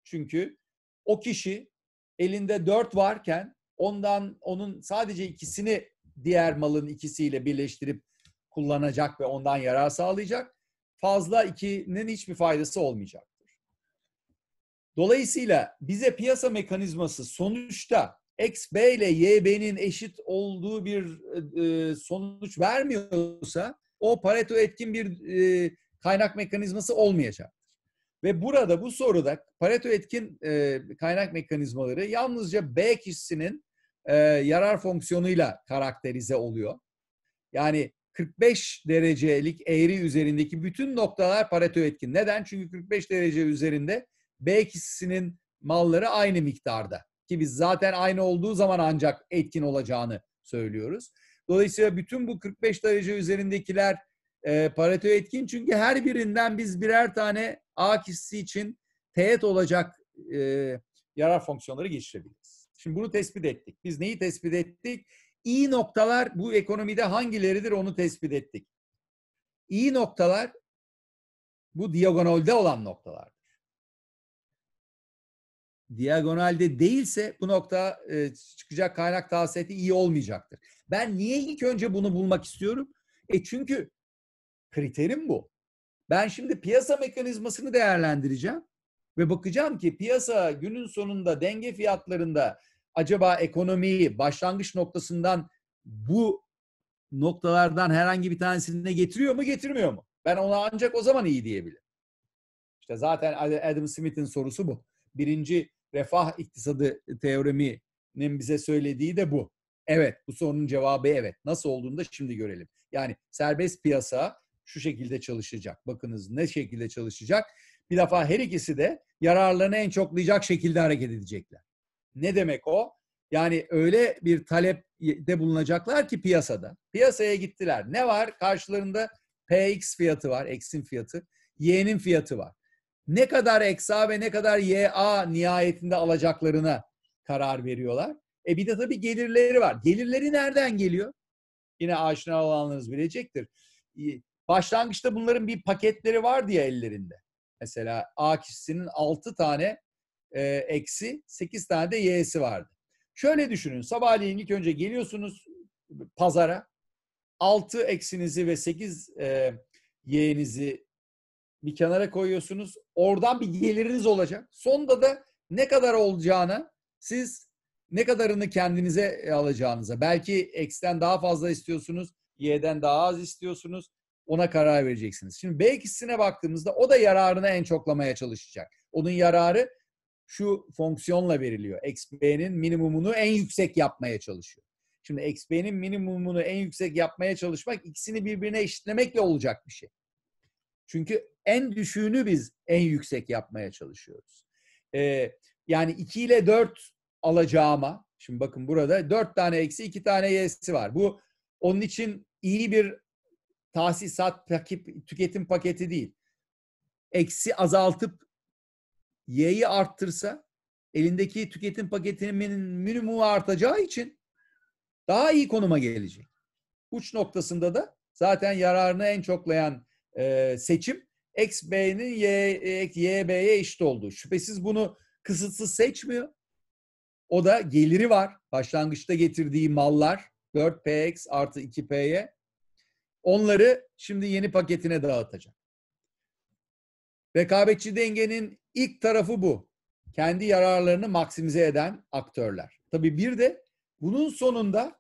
Çünkü o kişi elinde dört varken ondan onun sadece ikisini diğer malın ikisiyle birleştirip kullanacak ve ondan yarar sağlayacak. Fazla ikinin hiçbir faydası olmayacaktır. Dolayısıyla bize piyasa mekanizması sonuçta XB ile YB'nin eşit olduğu bir e, e, sonuç vermiyorsa o Pareto etkin bir e, kaynak mekanizması olmayacaktır. Ve burada bu soruda Pareto etkin e, kaynak mekanizmaları yalnızca B kişisinin e, yarar fonksiyonuyla karakterize oluyor. Yani 45 derecelik eğri üzerindeki bütün noktalar Pareto etkin. Neden? Çünkü 45 derece üzerinde B kişisinin malları aynı miktarda. Ki biz zaten aynı olduğu zaman ancak etkin olacağını söylüyoruz. Dolayısıyla bütün bu 45 derece üzerindekiler e, Pareto etkin çünkü her birinden biz birer tane A kişisi için teğet olacak e, yarar fonksiyonları geçirebiliriz. Şimdi bunu tespit ettik. Biz neyi tespit ettik? İyi noktalar bu ekonomide hangileridir onu tespit ettik. İyi noktalar bu diagonalde olan noktalardır. Diagonalde değilse bu nokta e, çıkacak kaynak tahsiyeti iyi olmayacaktır. Ben niye ilk önce bunu bulmak istiyorum? E çünkü Kriterim bu. Ben şimdi piyasa mekanizmasını değerlendireceğim ve bakacağım ki piyasa günün sonunda denge fiyatlarında acaba ekonomiyi başlangıç noktasından bu noktalardan herhangi bir tanesine getiriyor mu getirmiyor mu? Ben ona ancak o zaman iyi diyebilirim. İşte zaten Adam Smith'in sorusu bu. Birinci refah iktisadı teoreminin bize söylediği de bu. Evet, bu sorunun cevabı evet. Nasıl olduğunu da şimdi görelim. Yani serbest piyasa şu şekilde çalışacak. Bakınız ne şekilde çalışacak. Bir defa her ikisi de yararlarını en çoklayacak şekilde hareket edecekler. Ne demek o? Yani öyle bir talepte bulunacaklar ki piyasada. Piyasaya gittiler. Ne var? Karşılarında PX fiyatı var, X'in fiyatı. Y'nin fiyatı var. Ne kadar XA ve ne kadar YA nihayetinde alacaklarına karar veriyorlar. E bir de tabii gelirleri var. Gelirleri nereden geliyor? Yine aşina olanlarınız bilecektir. Başlangıçta bunların bir paketleri vardı ya ellerinde. Mesela A kişisinin 6 tane e, eksi, 8 tane de y'si vardı. Şöyle düşünün. Sabahleyin ilk önce geliyorsunuz pazara. 6 eksinizi ve 8 e, y'nizi bir kenara koyuyorsunuz. Oradan bir geliriniz olacak. Sonda da ne kadar olacağını siz ne kadarını kendinize alacağınıza. Belki X'ten daha fazla istiyorsunuz, Y'den daha az istiyorsunuz ona karar vereceksiniz. Şimdi B ikisine baktığımızda o da yararını en çoklamaya çalışacak. Onun yararı şu fonksiyonla veriliyor. XB'nin minimumunu en yüksek yapmaya çalışıyor. Şimdi XB'nin minimumunu en yüksek yapmaya çalışmak ikisini birbirine eşitlemekle olacak bir şey. Çünkü en düşüğünü biz en yüksek yapmaya çalışıyoruz. Ee, yani 2 ile 4 alacağıma, şimdi bakın burada 4 tane eksi 2 tane y'si var. Bu onun için iyi bir tahsisat, takip, tüketim paketi değil. Eksi azaltıp Y'yi arttırsa elindeki tüketim paketinin minimumu artacağı için daha iyi konuma gelecek. Uç noktasında da zaten yararını en çoklayan e, seçim XB'nin Y, y YB'ye eşit olduğu. Şüphesiz bunu kısıtsız seçmiyor. O da geliri var. Başlangıçta getirdiği mallar 4PX artı 2P'ye Onları şimdi yeni paketine dağıtacak. Rekabetçi dengenin ilk tarafı bu. Kendi yararlarını maksimize eden aktörler. Tabii bir de bunun sonunda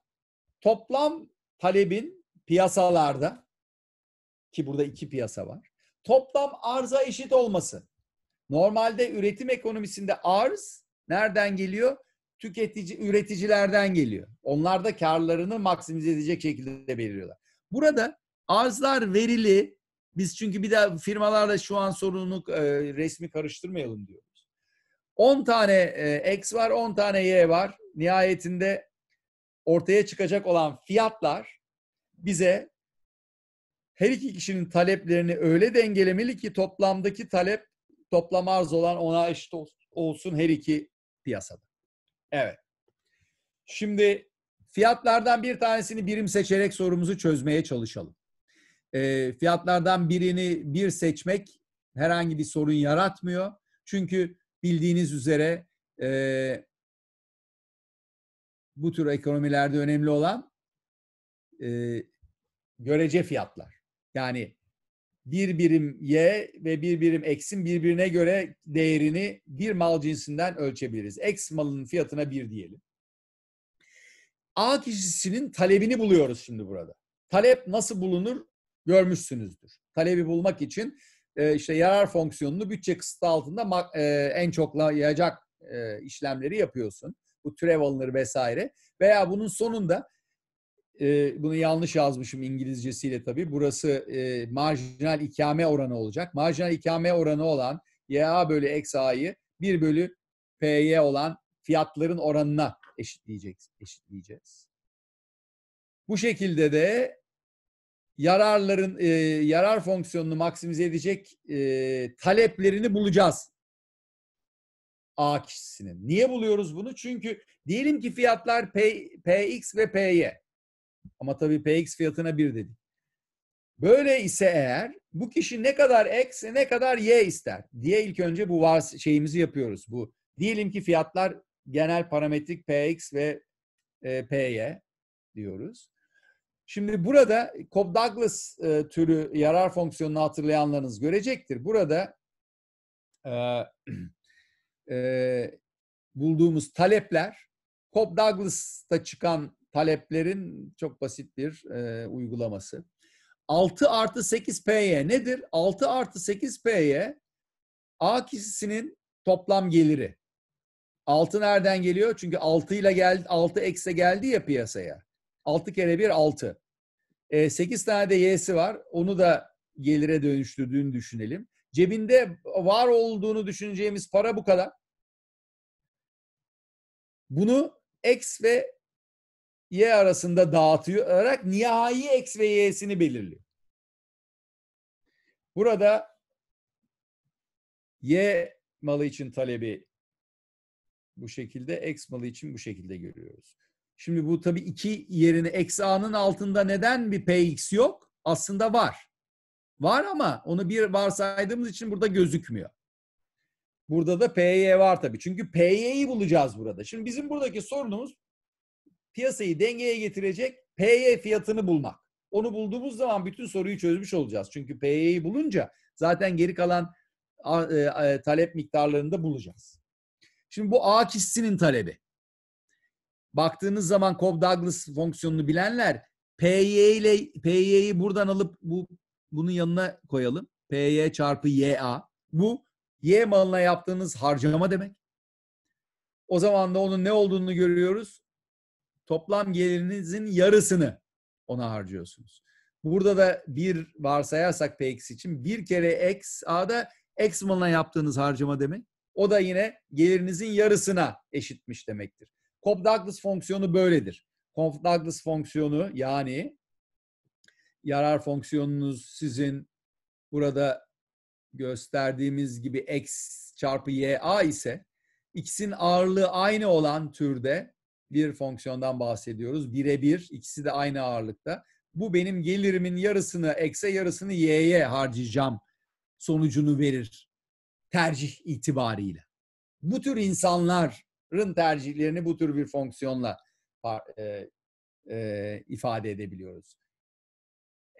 toplam talebin piyasalarda ki burada iki piyasa var. Toplam arza eşit olması. Normalde üretim ekonomisinde arz nereden geliyor? Tüketici üreticilerden geliyor. Onlar da karlarını maksimize edecek şekilde belirliyorlar. Burada arzlar verili biz çünkü bir daha firmalarla şu an sorununu e, resmi karıştırmayalım diyoruz. 10 tane e, X var, 10 tane Y var. Nihayetinde ortaya çıkacak olan fiyatlar bize her iki kişinin taleplerini öyle dengelemeli ki toplamdaki talep toplam arz olan ona eşit olsun her iki piyasada. Evet. Şimdi Fiyatlardan bir tanesini birim seçerek sorumuzu çözmeye çalışalım. E, fiyatlardan birini bir seçmek herhangi bir sorun yaratmıyor. Çünkü bildiğiniz üzere e, bu tür ekonomilerde önemli olan e, görece fiyatlar. Yani bir birim y ve bir birim x'in birbirine göre değerini bir mal cinsinden ölçebiliriz. X malının fiyatına bir diyelim. A kişisinin talebini buluyoruz şimdi burada. Talep nasıl bulunur görmüşsünüzdür. Talebi bulmak için e, işte yarar fonksiyonunu bütçe kısıtı altında e, en çoklayacak e, işlemleri yapıyorsun. Bu türev alınır vesaire. Veya bunun sonunda e, bunu yanlış yazmışım İngilizcesiyle tabii. Burası e, marjinal ikame oranı olacak. Marjinal ikame oranı olan YA bölü eksi A'yı 1 bölü PY olan fiyatların oranına eşitleyeceğiz. eşitleyeceğiz. Bu şekilde de yararların e, yarar fonksiyonunu maksimize edecek e, taleplerini bulacağız. A kişisinin. Niye buluyoruz bunu? Çünkü diyelim ki fiyatlar P, PX ve PY. Ama tabii PX fiyatına bir dedik. Böyle ise eğer bu kişi ne kadar X ne kadar Y ister diye ilk önce bu var şeyimizi yapıyoruz. Bu diyelim ki fiyatlar genel parametrik Px ve e, Py diyoruz. Şimdi burada Cobb Douglas e, türü yarar fonksiyonunu hatırlayanlarınız görecektir. Burada e, e, bulduğumuz talepler Cobb Douglas'ta çıkan taleplerin çok basit bir e, uygulaması. 6 artı 8 Py nedir? 6 artı 8 Py A kişisinin toplam geliri. Altı nereden geliyor? Çünkü 6 ile geldi, 6 eksi geldi ya piyasaya. 6 kere 1 6. E, 8 tane de y'si var. Onu da gelire dönüştürdüğünü düşünelim. Cebinde var olduğunu düşüneceğimiz para bu kadar. Bunu x ve y arasında dağıtıyor olarak nihai x ve y'sini belirliyor. Burada y malı için talebi bu şekilde, X malı için bu şekilde görüyoruz. Şimdi bu tabii iki yerine a'nın altında neden bir PX yok? Aslında var. Var ama onu bir varsaydığımız için burada gözükmüyor. Burada da PY var tabii. Çünkü PY'yi bulacağız burada. Şimdi bizim buradaki sorunumuz piyasayı dengeye getirecek PY fiyatını bulmak. Onu bulduğumuz zaman bütün soruyu çözmüş olacağız. Çünkü PY'yi bulunca zaten geri kalan e, talep miktarlarını da bulacağız. Şimdi bu A hissinin talebi. Baktığınız zaman Cobb Douglas fonksiyonunu bilenler PY ile PY'yi buradan alıp bu bunun yanına koyalım. PY çarpı YA. Bu Y malına yaptığınız harcama demek. O zaman da onun ne olduğunu görüyoruz. Toplam gelirinizin yarısını ona harcıyorsunuz. Burada da bir varsayarsak PX için bir kere X A'da X malına yaptığınız harcama demek. O da yine gelirinizin yarısına eşitmiş demektir. Cobb-Douglas fonksiyonu böyledir. Cobb-Douglas fonksiyonu yani yarar fonksiyonunuz sizin burada gösterdiğimiz gibi x çarpı y a ise x'in ağırlığı aynı olan türde bir fonksiyondan bahsediyoruz. Birebir ikisi de aynı ağırlıkta. Bu benim gelirimin yarısını x'e yarısını y'ye harcayacağım sonucunu verir tercih itibariyle. Bu tür insanların tercihlerini bu tür bir fonksiyonla e, e, ifade edebiliyoruz.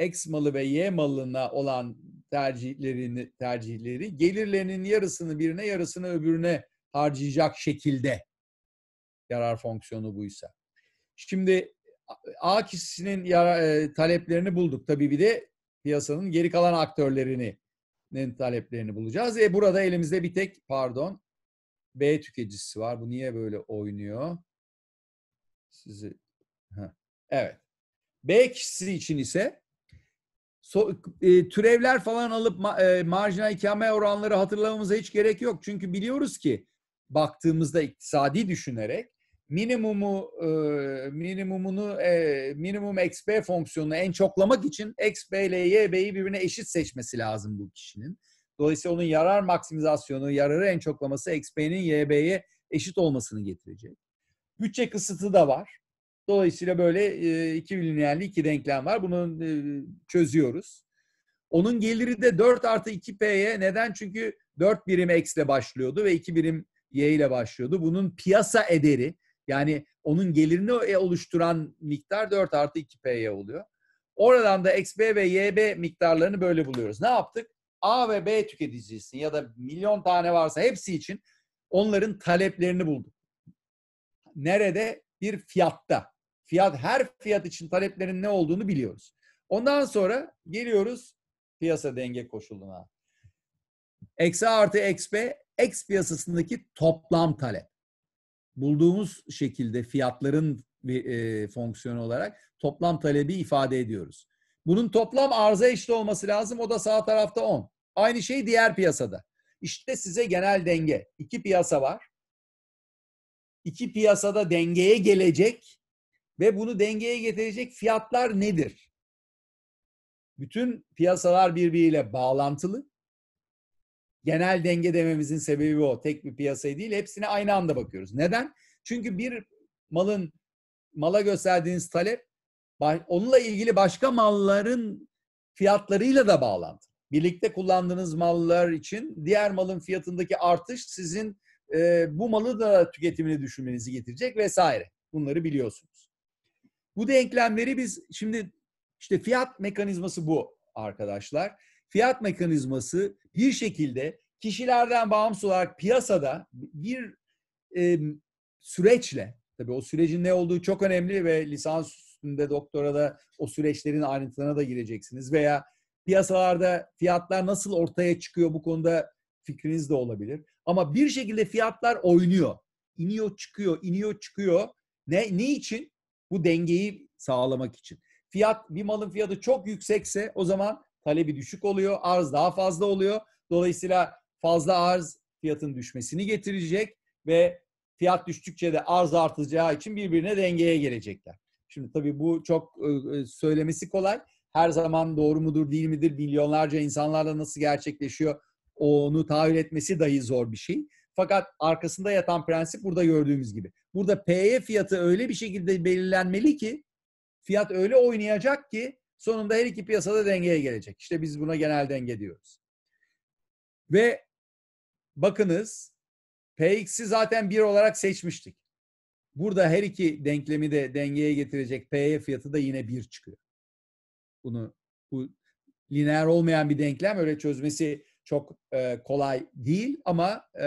X malı ve Y malına olan tercihlerini tercihleri gelirlerinin yarısını birine yarısını öbürüne harcayacak şekilde yarar fonksiyonu buysa. Şimdi A kişisinin yara, e, taleplerini bulduk. Tabii bir de piyasanın geri kalan aktörlerini ne taleplerini bulacağız. E burada elimizde bir tek pardon B tüketicisi var. Bu niye böyle oynuyor? Sizi Heh. Evet. B kişisi için ise so, e, türevler falan alıp ma, e, marjinal ikame oranları hatırlamamıza hiç gerek yok. Çünkü biliyoruz ki baktığımızda iktisadi düşünerek minimumu e, minimumunu e, minimum xp fonksiyonunu en çoklamak için xp ile yb'yi birbirine eşit seçmesi lazım bu kişinin. Dolayısıyla onun yarar maksimizasyonu, yararı en çoklaması xp'nin yb'ye eşit olmasını getirecek. Bütçe kısıtı da var. Dolayısıyla böyle e, iki lineerli iki denklem var. Bunu e, çözüyoruz. Onun geliri de 4 artı 2p'ye neden? Çünkü 4 birim x ile başlıyordu ve 2 birim y ile başlıyordu. Bunun piyasa ederi yani onun gelirini e, oluşturan miktar 4 artı 2P'ye oluyor. Oradan da XB ve YB miktarlarını böyle buluyoruz. Ne yaptık? A ve B tüketicisinin ya da milyon tane varsa hepsi için onların taleplerini bulduk. Nerede? Bir fiyatta. Fiyat her fiyat için taleplerin ne olduğunu biliyoruz. Ondan sonra geliyoruz piyasa denge koşuluna. Eksi artı XB, X piyasasındaki toplam talep bulduğumuz şekilde fiyatların e, fonksiyonu olarak toplam talebi ifade ediyoruz. Bunun toplam arıza eşit olması lazım. O da sağ tarafta 10. Aynı şey diğer piyasada. İşte size genel denge. İki piyasa var. İki piyasada dengeye gelecek ve bunu dengeye getirecek fiyatlar nedir? Bütün piyasalar birbiriyle bağlantılı genel denge dememizin sebebi o. Tek bir piyasaya değil, hepsine aynı anda bakıyoruz. Neden? Çünkü bir malın mala gösterdiğiniz talep onunla ilgili başka malların fiyatlarıyla da bağlantı. Birlikte kullandığınız mallar için diğer malın fiyatındaki artış sizin e, bu malı da tüketimini düşünmenizi getirecek vesaire. Bunları biliyorsunuz. Bu denklemleri biz şimdi işte fiyat mekanizması bu arkadaşlar. Fiyat mekanizması bir şekilde kişilerden bağımsız olarak piyasada bir e, süreçle, tabii o sürecin ne olduğu çok önemli ve lisans üstünde da o süreçlerin ayrıntılarına da gireceksiniz veya piyasalarda fiyatlar nasıl ortaya çıkıyor bu konuda fikriniz de olabilir. Ama bir şekilde fiyatlar oynuyor. İniyor çıkıyor, iniyor çıkıyor. Ne, ne için? Bu dengeyi sağlamak için. Fiyat, bir malın fiyatı çok yüksekse o zaman talebi düşük oluyor. Arz daha fazla oluyor. Dolayısıyla fazla arz fiyatın düşmesini getirecek ve fiyat düştükçe de arz artacağı için birbirine dengeye gelecekler. Şimdi tabii bu çok e, e, söylemesi kolay. Her zaman doğru mudur değil midir milyonlarca insanlarla nasıl gerçekleşiyor onu tahayyül etmesi dahi zor bir şey. Fakat arkasında yatan prensip burada gördüğümüz gibi. Burada PE fiyatı öyle bir şekilde belirlenmeli ki fiyat öyle oynayacak ki Sonunda her iki piyasada dengeye gelecek. İşte biz buna genel denge diyoruz. Ve bakınız PX'i zaten bir olarak seçmiştik. Burada her iki denklemi de dengeye getirecek PY fiyatı da yine bir çıkıyor. Bunu bu lineer olmayan bir denklem öyle çözmesi çok e, kolay değil ama e,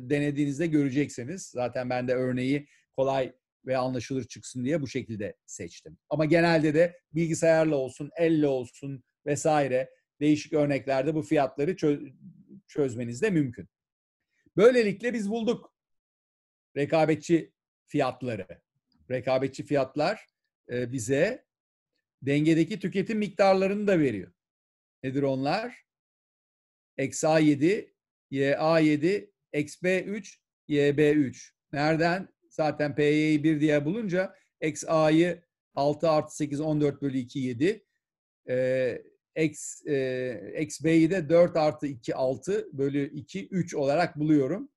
denediğinizde göreceksiniz. Zaten ben de örneği kolay ve anlaşılır çıksın diye bu şekilde seçtim. Ama genelde de bilgisayarla olsun, elle olsun vesaire değişik örneklerde bu fiyatları çö- çözmeniz de mümkün. Böylelikle biz bulduk rekabetçi fiyatları. Rekabetçi fiyatlar e, bize dengedeki tüketim miktarlarını da veriyor. Nedir onlar? Eksi A7, YA7, XB3, YB3. Nereden? Zaten P'yi 1 diye bulunca X A'yı 6 artı 8 14 bölü 2 7. Ee, X, e, X B'yi de 4 artı 2 6 bölü 2 3 olarak buluyorum.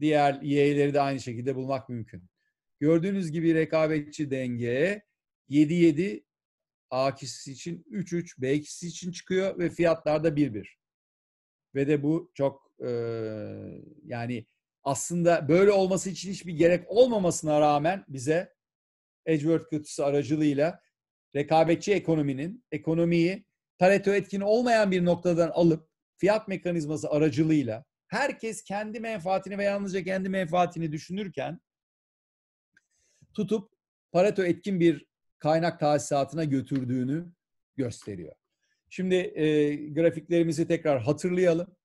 Diğer Y'leri de aynı şekilde bulmak mümkün. Gördüğünüz gibi rekabetçi denge 7 7 A kişisi için 3 3 B kişisi için çıkıyor ve fiyatlarda 1 1. Ve de bu çok e, yani aslında böyle olması için hiçbir gerek olmamasına rağmen bize Edgeworth kötüsü aracılığıyla rekabetçi ekonominin ekonomiyi Pareto etkin olmayan bir noktadan alıp fiyat mekanizması aracılığıyla herkes kendi menfaatini ve yalnızca kendi menfaatini düşünürken tutup Pareto etkin bir kaynak tahsisatına götürdüğünü gösteriyor. Şimdi e, grafiklerimizi tekrar hatırlayalım.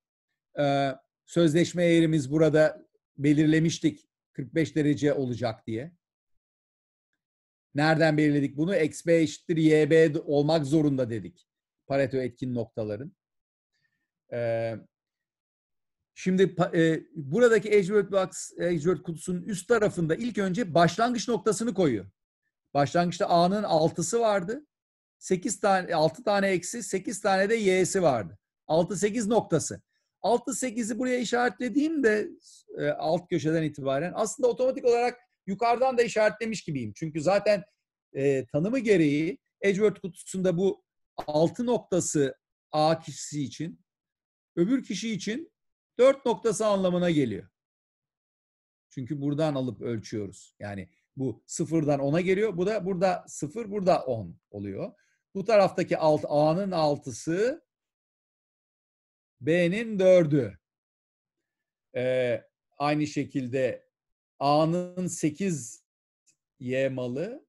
E, sözleşme eğrimiz burada belirlemiştik 45 derece olacak diye. Nereden belirledik bunu? XB eşittir YB olmak zorunda dedik. Pareto etkin noktaların. Ee, şimdi e, buradaki Edgeworth box, Edgeworth kutusunun üst tarafında ilk önce başlangıç noktasını koyuyor. Başlangıçta A'nın 6'sı vardı. 8 tane 6 tane eksi, 8 tane de y'si vardı. 6 8 noktası. 6-8'i buraya işaretlediğimde e, alt köşeden itibaren aslında otomatik olarak yukarıdan da işaretlemiş gibiyim. Çünkü zaten e, tanımı gereği Edgeworth kutusunda bu 6 noktası A kişisi için, öbür kişi için 4 noktası anlamına geliyor. Çünkü buradan alıp ölçüyoruz. Yani bu sıfırdan 10'a geliyor. Bu da burada sıfır, burada 10 oluyor. Bu taraftaki alt A'nın altısı B'nin dördü. Ee, aynı şekilde A'nın 8 Y malı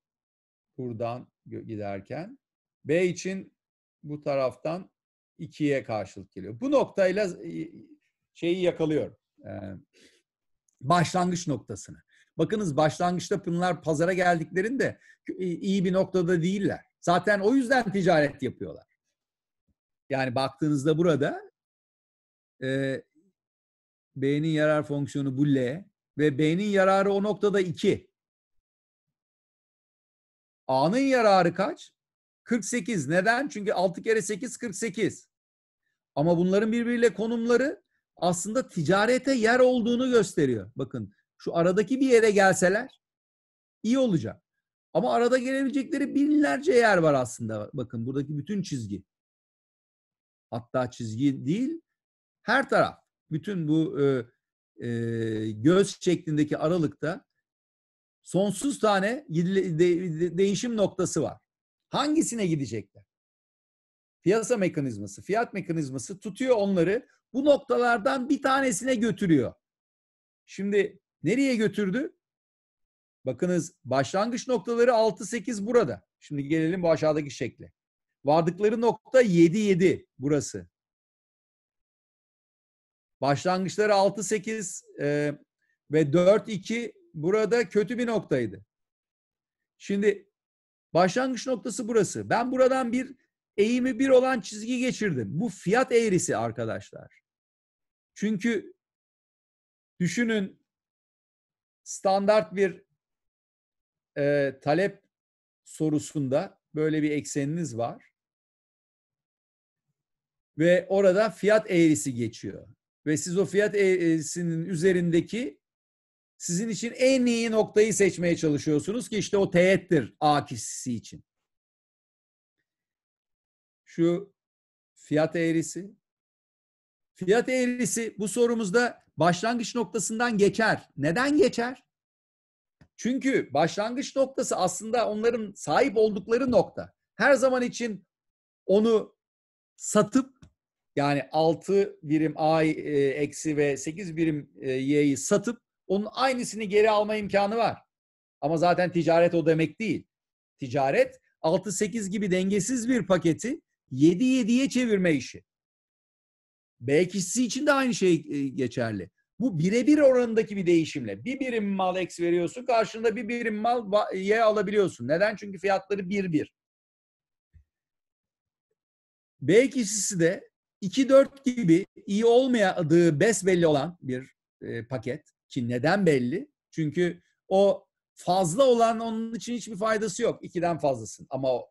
buradan giderken B için bu taraftan 2'ye karşılık geliyor. Bu noktayla şeyi yakalıyorum. Ee, başlangıç noktasını. Bakınız başlangıçta bunlar pazara geldiklerinde iyi bir noktada değiller. Zaten o yüzden ticaret yapıyorlar. Yani baktığınızda burada e, beynin yarar fonksiyonu bu L ve B'nin yararı o noktada 2. A'nın yararı kaç? 48. Neden? Çünkü 6 kere 8 48. Ama bunların birbiriyle konumları aslında ticarete yer olduğunu gösteriyor. Bakın şu aradaki bir yere gelseler iyi olacak. Ama arada gelebilecekleri binlerce yer var aslında. Bakın buradaki bütün çizgi. Hatta çizgi değil, her taraf bütün bu e, e, göz şeklindeki aralıkta sonsuz tane değişim noktası var. Hangisine gidecekler? Piyasa mekanizması, fiyat mekanizması tutuyor onları. Bu noktalardan bir tanesine götürüyor. Şimdi nereye götürdü? Bakınız başlangıç noktaları 6-8 burada. Şimdi gelelim bu aşağıdaki şekle. Vardıkları nokta 7-7 burası. Başlangıçları 6-8 e, ve 4-2 burada kötü bir noktaydı. Şimdi başlangıç noktası burası. Ben buradan bir eğimi bir olan çizgi geçirdim. Bu fiyat eğrisi arkadaşlar. Çünkü düşünün standart bir e, talep sorusunda böyle bir ekseniniz var. Ve orada fiyat eğrisi geçiyor ve siz o fiyat eğrisinin e, üzerindeki sizin için en iyi noktayı seçmeye çalışıyorsunuz ki işte o teğettir A kişisi için. Şu fiyat eğrisi. Fiyat eğrisi bu sorumuzda başlangıç noktasından geçer. Neden geçer? Çünkü başlangıç noktası aslında onların sahip oldukları nokta. Her zaman için onu satıp yani 6 birim A e, eksi ve 8 birim e, Y'yi satıp onun aynısını geri alma imkanı var. Ama zaten ticaret o demek değil. Ticaret 6-8 gibi dengesiz bir paketi 7-7'ye çevirme işi. B kişisi için de aynı şey e, geçerli. Bu birebir oranındaki bir değişimle. Bir birim mal eks veriyorsun, karşında bir birim mal y alabiliyorsun. Neden? Çünkü fiyatları bir bir. B kişisi de 2-4 gibi iyi olmayadığı besbelli olan bir e, paket ki neden belli? Çünkü o fazla olan onun için hiçbir faydası yok. 2'den fazlasın ama o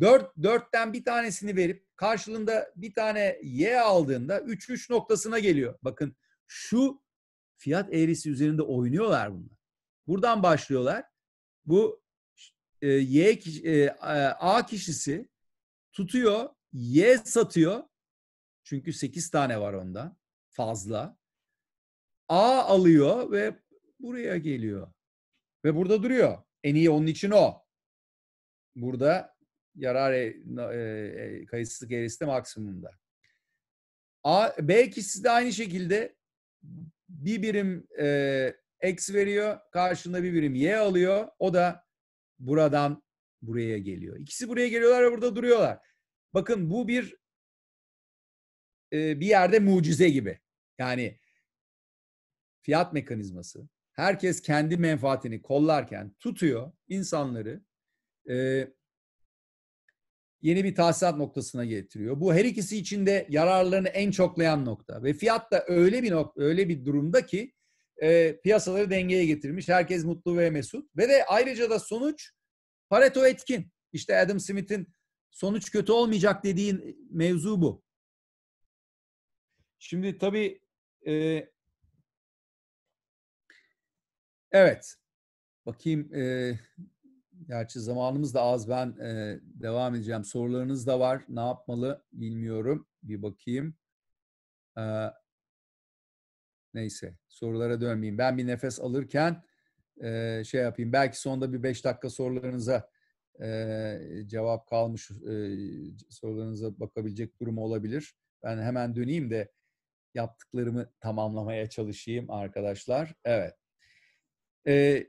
4 4'ten bir tanesini verip karşılığında bir tane Y aldığında 3 3 noktasına geliyor. Bakın şu fiyat eğrisi üzerinde oynuyorlar bunlar. Buradan başlıyorlar. Bu e, Y e, A kişisi tutuyor, Y satıyor çünkü 8 tane var onda fazla. A alıyor ve buraya geliyor. Ve burada duruyor. En iyi onun için o. Burada yarar e, e, e, kayıtsızlık eğrisi maksimumda. A, B ikisi de aynı şekilde bir birim e, X veriyor. Karşında bir birim Y alıyor. O da buradan buraya geliyor. İkisi buraya geliyorlar ve burada duruyorlar. Bakın bu bir bir yerde mucize gibi. Yani fiyat mekanizması herkes kendi menfaatini kollarken tutuyor insanları yeni bir tahsilat noktasına getiriyor. Bu her ikisi için de yararlarını en çoklayan nokta ve fiyat da öyle bir nokta, öyle bir durumda ki piyasaları dengeye getirmiş. Herkes mutlu ve mesut ve de ayrıca da sonuç Pareto etkin. İşte Adam Smith'in sonuç kötü olmayacak dediğin mevzu bu. Şimdi tabii e, evet bakayım e, gerçi zamanımız da az ben e, devam edeceğim. Sorularınız da var. Ne yapmalı bilmiyorum. Bir bakayım. E, neyse sorulara dönmeyeyim. Ben bir nefes alırken e, şey yapayım. Belki sonda bir beş dakika sorularınıza e, cevap kalmış e, sorularınıza bakabilecek durum olabilir. Ben hemen döneyim de yaptıklarımı tamamlamaya çalışayım arkadaşlar. Evet. Ee,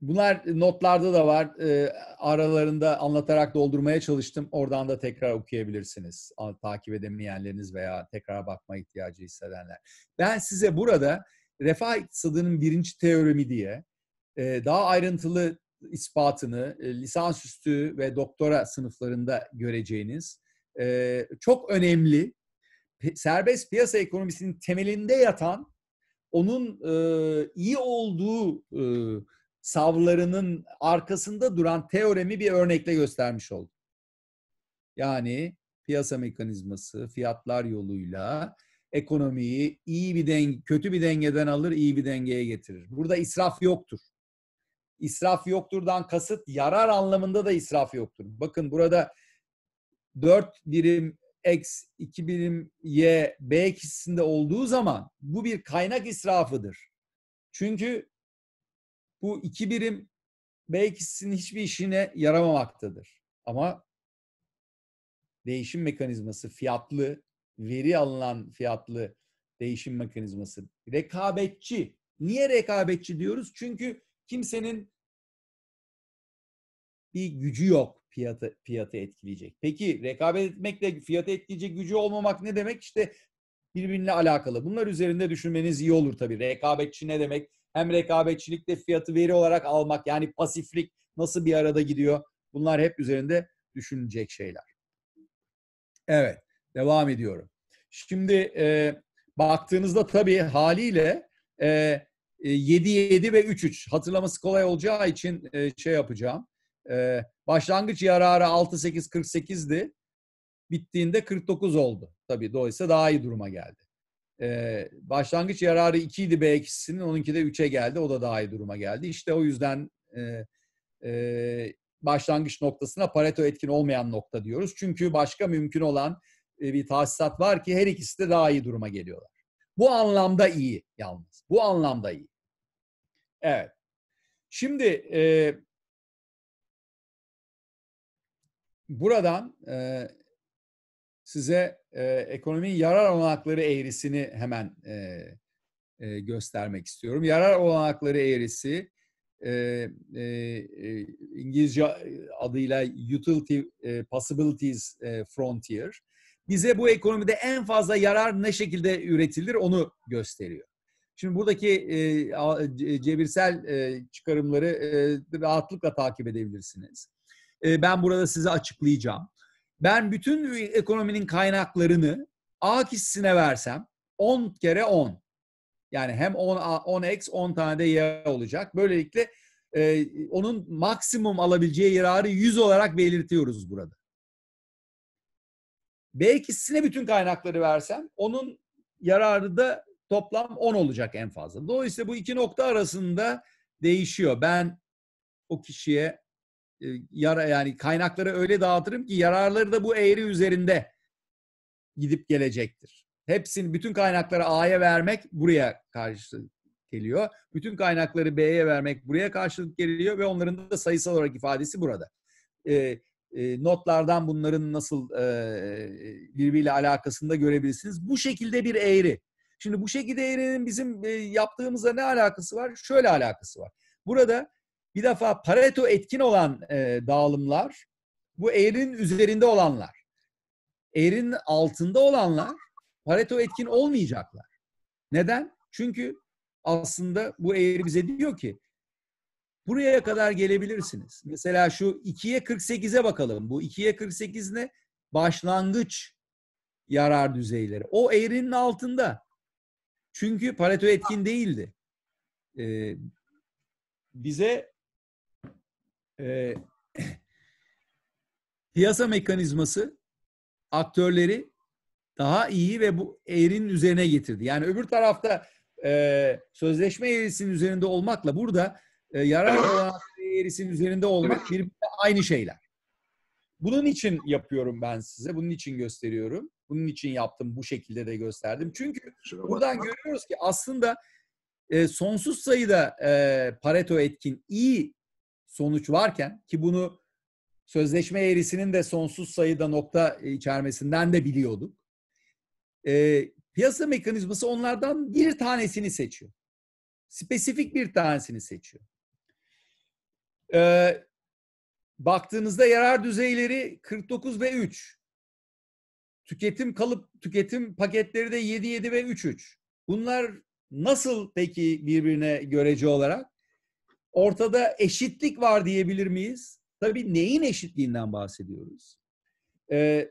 bunlar e, notlarda da var. Ee, aralarında anlatarak doldurmaya çalıştım. Oradan da tekrar okuyabilirsiniz. Takip edemeyenleriniz veya tekrar bakma ihtiyacı hissedenler. Ben size burada refah iktisadının birinci teoremi diye e, daha ayrıntılı ispatını e, lisansüstü ve doktora sınıflarında göreceğiniz çok önemli serbest piyasa ekonomisinin temelinde yatan onun e, iyi olduğu e, savlarının arkasında duran teoremi bir örnekle göstermiş oldu. Yani piyasa mekanizması fiyatlar yoluyla ekonomiyi iyi bir denge, kötü bir dengeden alır, iyi bir dengeye getirir. Burada israf yoktur. İsraf yokturdan kasıt yarar anlamında da israf yoktur. Bakın burada dört birim x 2 birim y b ikisinde olduğu zaman bu bir kaynak israfıdır. Çünkü bu iki birim b ikisinin hiçbir işine yaramamaktadır. Ama değişim mekanizması fiyatlı, veri alınan fiyatlı değişim mekanizması. Rekabetçi. Niye rekabetçi diyoruz? Çünkü kimsenin bir gücü yok fiyatı fiyatı etkileyecek. Peki rekabet etmekle fiyatı etkileyecek gücü olmamak ne demek? İşte birbirine alakalı. Bunlar üzerinde düşünmeniz iyi olur tabii. Rekabetçi ne demek? Hem rekabetçilikte fiyatı veri olarak almak yani pasiflik nasıl bir arada gidiyor? Bunlar hep üzerinde düşünecek şeyler. Evet, devam ediyorum. Şimdi e, baktığınızda tabii haliyle e, 7-7 e, ve 3-3 hatırlaması kolay olacağı için e, şey yapacağım başlangıç yararı 6-8-48'di. Bittiğinde 49 oldu. Tabii dolayısıyla daha iyi duruma geldi. başlangıç yararı 2 idi B ikisinin. Onunki de 3'e geldi. O da daha iyi duruma geldi. İşte o yüzden başlangıç noktasına Pareto etkin olmayan nokta diyoruz. Çünkü başka mümkün olan bir tahsisat var ki her ikisi de daha iyi duruma geliyorlar. Bu anlamda iyi yalnız. Bu anlamda iyi. Evet. Şimdi e, buradan e, size e, ekonominin yarar olanakları eğrisini hemen e, e, göstermek istiyorum. Yarar olanakları eğrisi e, e, İngilizce adıyla Utility Possibilities Frontier bize bu ekonomide en fazla yarar ne şekilde üretilir onu gösteriyor. Şimdi buradaki e, cebirsel e, çıkarımları e, rahatlıkla takip edebilirsiniz. Ee, ben burada size açıklayacağım. Ben bütün ekonominin kaynaklarını A kişisine versem 10 kere 10. Yani hem 10 10 X 10 tane de Y olacak. Böylelikle e, onun maksimum alabileceği yararı 100 olarak belirtiyoruz burada. B kişisine bütün kaynakları versem onun yararı da toplam 10 olacak en fazla. Dolayısıyla bu iki nokta arasında değişiyor. Ben o kişiye e, yara yani kaynakları öyle dağıtırım ki yararları da bu eğri üzerinde gidip gelecektir. Hepsini bütün kaynakları A'ya vermek buraya karşılık geliyor. Bütün kaynakları B'ye vermek buraya karşılık geliyor ve onların da sayısal olarak ifadesi burada. E, e, notlardan bunların nasıl e, birbiriyle alakasını görebilirsiniz. Bu şekilde bir eğri. Şimdi bu şekilde eğrinin bizim e, yaptığımızla ne alakası var? Şöyle alakası var. Burada bir defa Pareto etkin olan e, dağılımlar bu eğrinin üzerinde olanlar. Eğrinin altında olanlar Pareto etkin olmayacaklar. Neden? Çünkü aslında bu eğri bize diyor ki buraya kadar gelebilirsiniz. Mesela şu 2'ye 48'e bakalım. Bu 2'ye 48 ne? Başlangıç yarar düzeyleri. O eğrinin altında. Çünkü Pareto etkin değildi. Ee, bize ee, piyasa mekanizması aktörleri daha iyi ve bu eğrinin üzerine getirdi. Yani öbür tarafta e, sözleşme eğrisinin üzerinde olmakla burada e, yarar olan eğrisinin üzerinde olmak birbirine aynı şeyler. Bunun için yapıyorum ben size. Bunun için gösteriyorum. Bunun için yaptım. Bu şekilde de gösterdim. Çünkü buradan görüyoruz ki aslında e, sonsuz sayıda e, Pareto etkin iyi sonuç varken ki bunu sözleşme eğrisinin de sonsuz sayıda nokta içermesinden de biliyorduk. E, piyasa mekanizması onlardan bir tanesini seçiyor. Spesifik bir tanesini seçiyor. E, baktığınızda yarar düzeyleri 49 ve 3. Tüketim kalıp tüketim paketleri de 7 7 ve 3 3. Bunlar nasıl peki birbirine görece olarak? Ortada eşitlik var diyebilir miyiz? Tabii neyin eşitliğinden bahsediyoruz? Ee,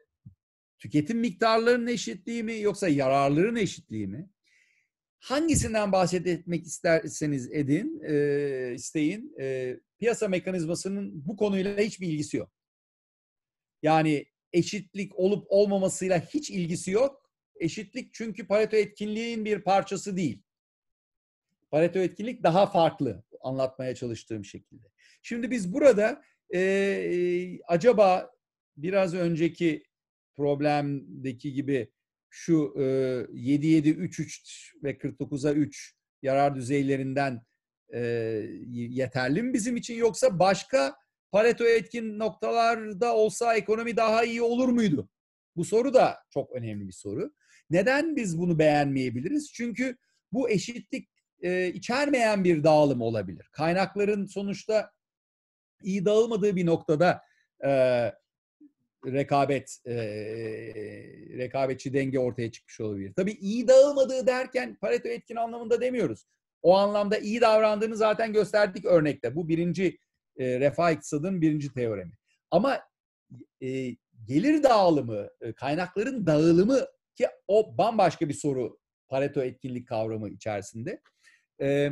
tüketim miktarlarının eşitliği mi yoksa yararların eşitliği mi? Hangisinden bahsetmek isterseniz edin, e, isteyin. E, piyasa mekanizmasının bu konuyla hiçbir ilgisi yok. Yani eşitlik olup olmamasıyla hiç ilgisi yok. Eşitlik çünkü Pareto etkinliği'nin bir parçası değil. Pareto etkinlik daha farklı anlatmaya çalıştığım şekilde. Şimdi biz burada e, e, acaba biraz önceki problemdeki gibi şu e, 7-7-3-3 ve 49'a 3 yarar düzeylerinden e, yeterli mi bizim için yoksa başka Pareto etkin noktalarda olsa ekonomi daha iyi olur muydu? Bu soru da çok önemli bir soru. Neden biz bunu beğenmeyebiliriz? Çünkü bu eşitlik e, içermeyen bir dağılım olabilir. Kaynakların sonuçta iyi dağılmadığı bir noktada rekabet rekabetçi denge ortaya çıkmış olabilir. Tabii iyi dağılmadığı derken Pareto etkin anlamında demiyoruz. O anlamda iyi davrandığını zaten gösterdik örnekte. Bu birinci e, refah iktisadının birinci teoremi. Ama e, gelir dağılımı, e, kaynakların dağılımı ki o bambaşka bir soru Pareto etkinlik kavramı içerisinde e,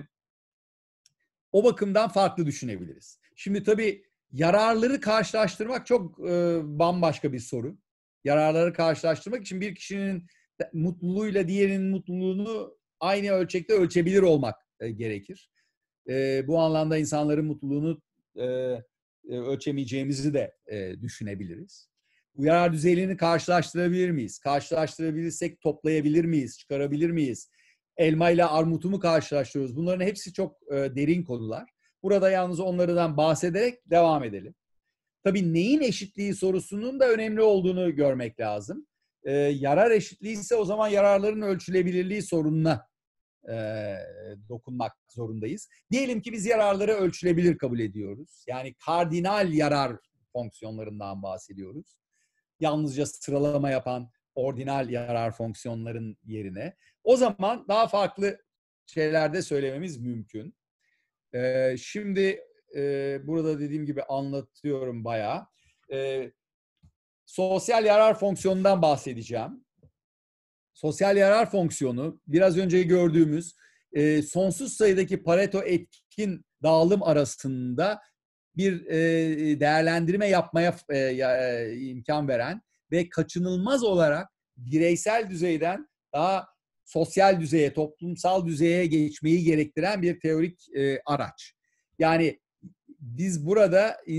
o bakımdan farklı düşünebiliriz. Şimdi tabii yararları karşılaştırmak çok e, bambaşka bir soru. Yararları karşılaştırmak için bir kişinin mutluluğuyla diğerinin mutluluğunu aynı ölçekte ölçebilir olmak e, gerekir. E, bu anlamda insanların mutluluğunu e, ölçemeyeceğimizi de e, düşünebiliriz. Bu yarar düzeylerini karşılaştırabilir miyiz? Karşılaştırabilirsek toplayabilir miyiz? Çıkarabilir miyiz? elma ile armutu mu karşılaştırıyoruz? Bunların hepsi çok e, derin konular. Burada yalnız onlardan bahsederek devam edelim. Tabii neyin eşitliği sorusunun da önemli olduğunu görmek lazım. E, yarar eşitliği ise o zaman yararların ölçülebilirliği sorununa e, dokunmak zorundayız. Diyelim ki biz yararları ölçülebilir kabul ediyoruz. Yani kardinal yarar fonksiyonlarından bahsediyoruz. Yalnızca sıralama yapan ordinal yarar fonksiyonların yerine o zaman daha farklı şeylerde söylememiz mümkün. Ee, şimdi e, burada dediğim gibi anlatıyorum bayağı. Ee, sosyal yarar fonksiyonundan bahsedeceğim. Sosyal yarar fonksiyonu biraz önce gördüğümüz e, sonsuz sayıdaki Pareto etkin dağılım arasında bir e, değerlendirme yapmaya e, ya, e, imkan veren ve kaçınılmaz olarak bireysel düzeyden daha sosyal düzeye, toplumsal düzeye geçmeyi gerektiren bir teorik e, araç. Yani biz burada e,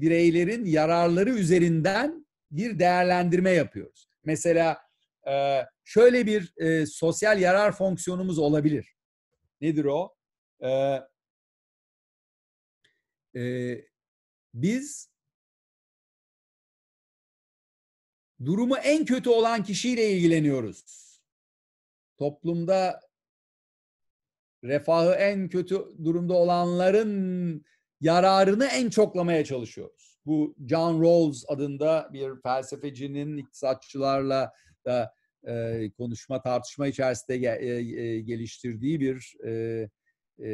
bireylerin yararları üzerinden bir değerlendirme yapıyoruz. Mesela e, şöyle bir e, sosyal yarar fonksiyonumuz olabilir. Nedir o? biz durumu en kötü olan kişiyle ilgileniyoruz toplumda refahı en kötü durumda olanların yararını en çoklamaya çalışıyoruz. Bu John Rawls adında bir felsefecinin iktisatçılarla da e, konuşma tartışma içerisinde ge, e, e, geliştirdiği bir e, e,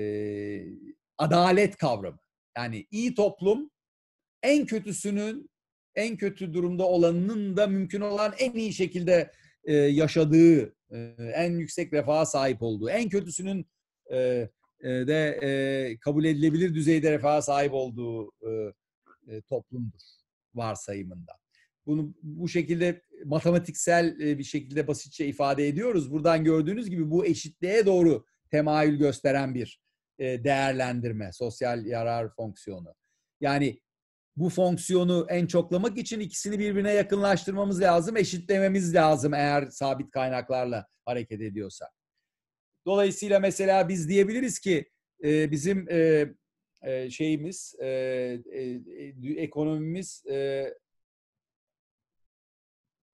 adalet kavramı. Yani iyi toplum en kötüsünün en kötü durumda olanının da mümkün olan en iyi şekilde e, yaşadığı e, en yüksek refaha sahip olduğu, en kötüsünün e, de e, kabul edilebilir düzeyde refaha sahip olduğu e, e, toplumdur varsayımında. Bunu bu şekilde matematiksel bir şekilde basitçe ifade ediyoruz. Buradan gördüğünüz gibi bu eşitliğe doğru temayül gösteren bir değerlendirme, sosyal yarar fonksiyonu. Yani bu fonksiyonu en çoklamak için ikisini birbirine yakınlaştırmamız lazım, eşitlememiz lazım eğer sabit kaynaklarla hareket ediyorsa. Dolayısıyla mesela biz diyebiliriz ki e, bizim e, e, şeyimiz, e, e, e ekonomimiz e,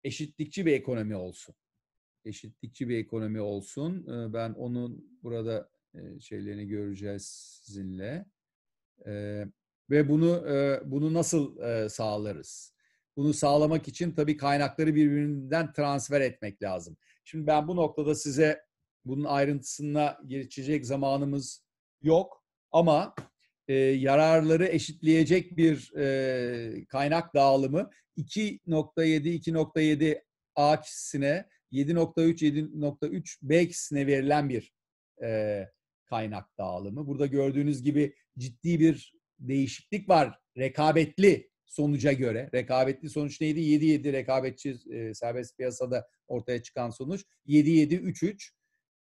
eşitlikçi bir ekonomi olsun. Eşitlikçi bir ekonomi olsun. E, ben onun burada e, şeylerini göreceğiz sizinle. Evet ve bunu e, bunu nasıl e, sağlarız? Bunu sağlamak için tabii kaynakları birbirinden transfer etmek lazım. Şimdi ben bu noktada size bunun ayrıntısına geçecek zamanımız yok ama e, yararları eşitleyecek bir e, kaynak dağılımı 2.7-2.7 A kişisine 7.3-7.3 B kişisine verilen bir e, kaynak dağılımı. Burada gördüğünüz gibi ciddi bir değişiklik var rekabetli sonuca göre. Rekabetli sonuç neydi? 7-7 rekabetçi e, serbest piyasada ortaya çıkan sonuç. 7-7-3-3.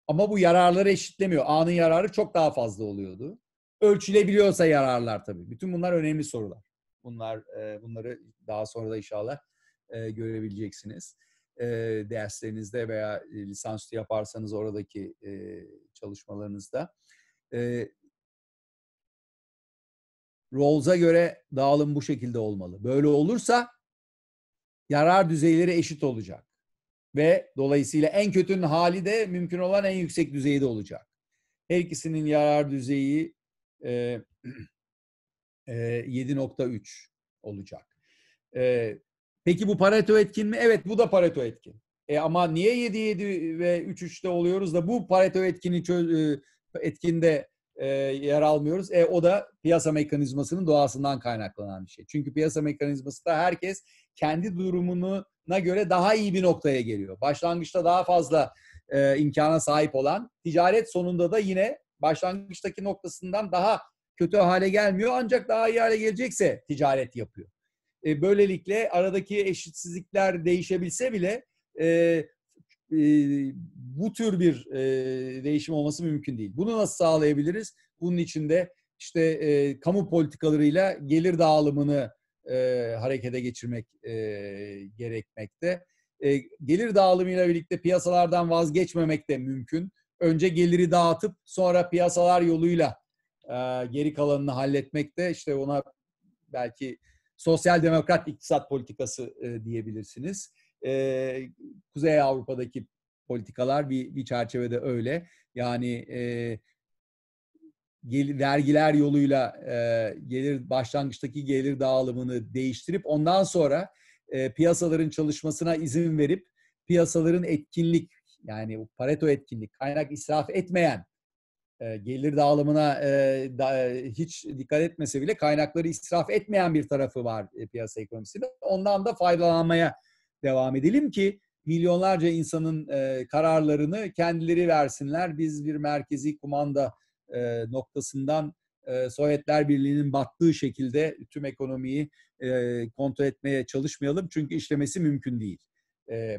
Ama bu yararları eşitlemiyor. A'nın yararı çok daha fazla oluyordu. Ölçülebiliyorsa yararlar tabii. Bütün bunlar önemli sorular. Bunlar e, bunları daha sonra da inşallah e, görebileceksiniz. E, derslerinizde veya e, lisansüstü yaparsanız oradaki e, çalışmalarınızda. E, Rawls'a göre dağılım bu şekilde olmalı. Böyle olursa yarar düzeyleri eşit olacak. Ve dolayısıyla en kötünün hali de mümkün olan en yüksek düzeyde olacak. Her ikisinin yarar düzeyi e, e, 7.3 olacak. E, peki bu Pareto etkin mi? Evet bu da Pareto etkin. E ama niye 7-7 ve 3-3'te oluyoruz da bu Pareto etkini çöz, e, etkinde e, yer almıyoruz. E, o da piyasa mekanizmasının doğasından kaynaklanan bir şey. Çünkü piyasa mekanizması da herkes kendi durumuna göre daha iyi bir noktaya geliyor. Başlangıçta daha fazla e, imkana sahip olan ticaret sonunda da yine başlangıçtaki noktasından daha kötü hale gelmiyor ancak daha iyi hale gelecekse ticaret yapıyor. E, böylelikle aradaki eşitsizlikler değişebilse bile e, bu tür bir e, değişim olması mümkün değil. Bunu nasıl sağlayabiliriz? Bunun için de işte e, kamu politikalarıyla gelir dağılımını e, harekete geçirmek e, gerekmekte. E, gelir dağılımıyla birlikte piyasalardan vazgeçmemek de mümkün. Önce geliri dağıtıp sonra piyasalar yoluyla e, geri kalanını halletmek de işte ona belki sosyal demokrat iktisat politikası e, diyebilirsiniz e, Kuzey Avrupa'daki politikalar bir, bir çerçevede öyle. Yani e, gelir, vergiler yoluyla e, gelir başlangıçtaki gelir dağılımını değiştirip ondan sonra e, piyasaların çalışmasına izin verip piyasaların etkinlik yani Pareto etkinlik kaynak israf etmeyen e, gelir dağılımına e, da, hiç dikkat etmese bile kaynakları israf etmeyen bir tarafı var e, piyasa ekonomisinde. Ondan da faydalanmaya devam edelim ki milyonlarca insanın e, kararlarını kendileri versinler. Biz bir merkezi kumanda e, noktasından e, Sovyetler Birliği'nin battığı şekilde tüm ekonomiyi e, kontrol etmeye çalışmayalım çünkü işlemesi mümkün değil. E,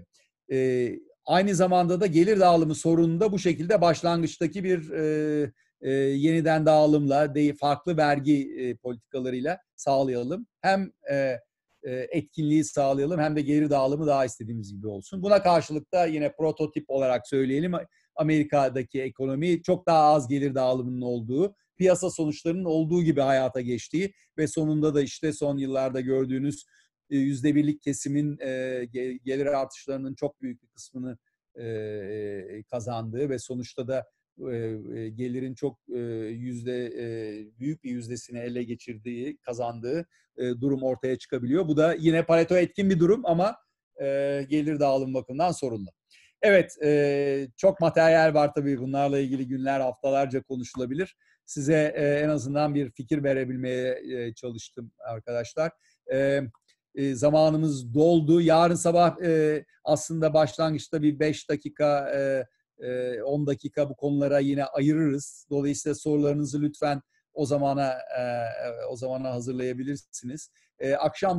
e, aynı zamanda da gelir dağılımı sorunu da bu şekilde başlangıçtaki bir e, e, yeniden dağılımla, değil farklı vergi e, politikalarıyla sağlayalım. Hem e, e, etkinliği sağlayalım hem de geri dağılımı daha istediğimiz gibi olsun. Buna karşılık da yine prototip olarak söyleyelim Amerika'daki ekonomi çok daha az gelir dağılımının olduğu, piyasa sonuçlarının olduğu gibi hayata geçtiği ve sonunda da işte son yıllarda gördüğünüz e, yüzde birlik kesimin e, gelir artışlarının çok büyük bir kısmını kazandığı ve sonuçta da gelirin çok yüzde büyük bir yüzdesini ele geçirdiği, kazandığı durum ortaya çıkabiliyor. Bu da yine Pareto etkin bir durum ama gelir dağılım bakımından sorunlu. Evet, çok materyal var tabii bunlarla ilgili günler, haftalarca konuşulabilir. Size en azından bir fikir verebilmeye çalıştım arkadaşlar. zamanımız doldu. Yarın sabah aslında başlangıçta bir 5 dakika 10 dakika bu konulara yine ayırırız. Dolayısıyla sorularınızı lütfen o zamana o zamana hazırlayabilirsiniz. Akşam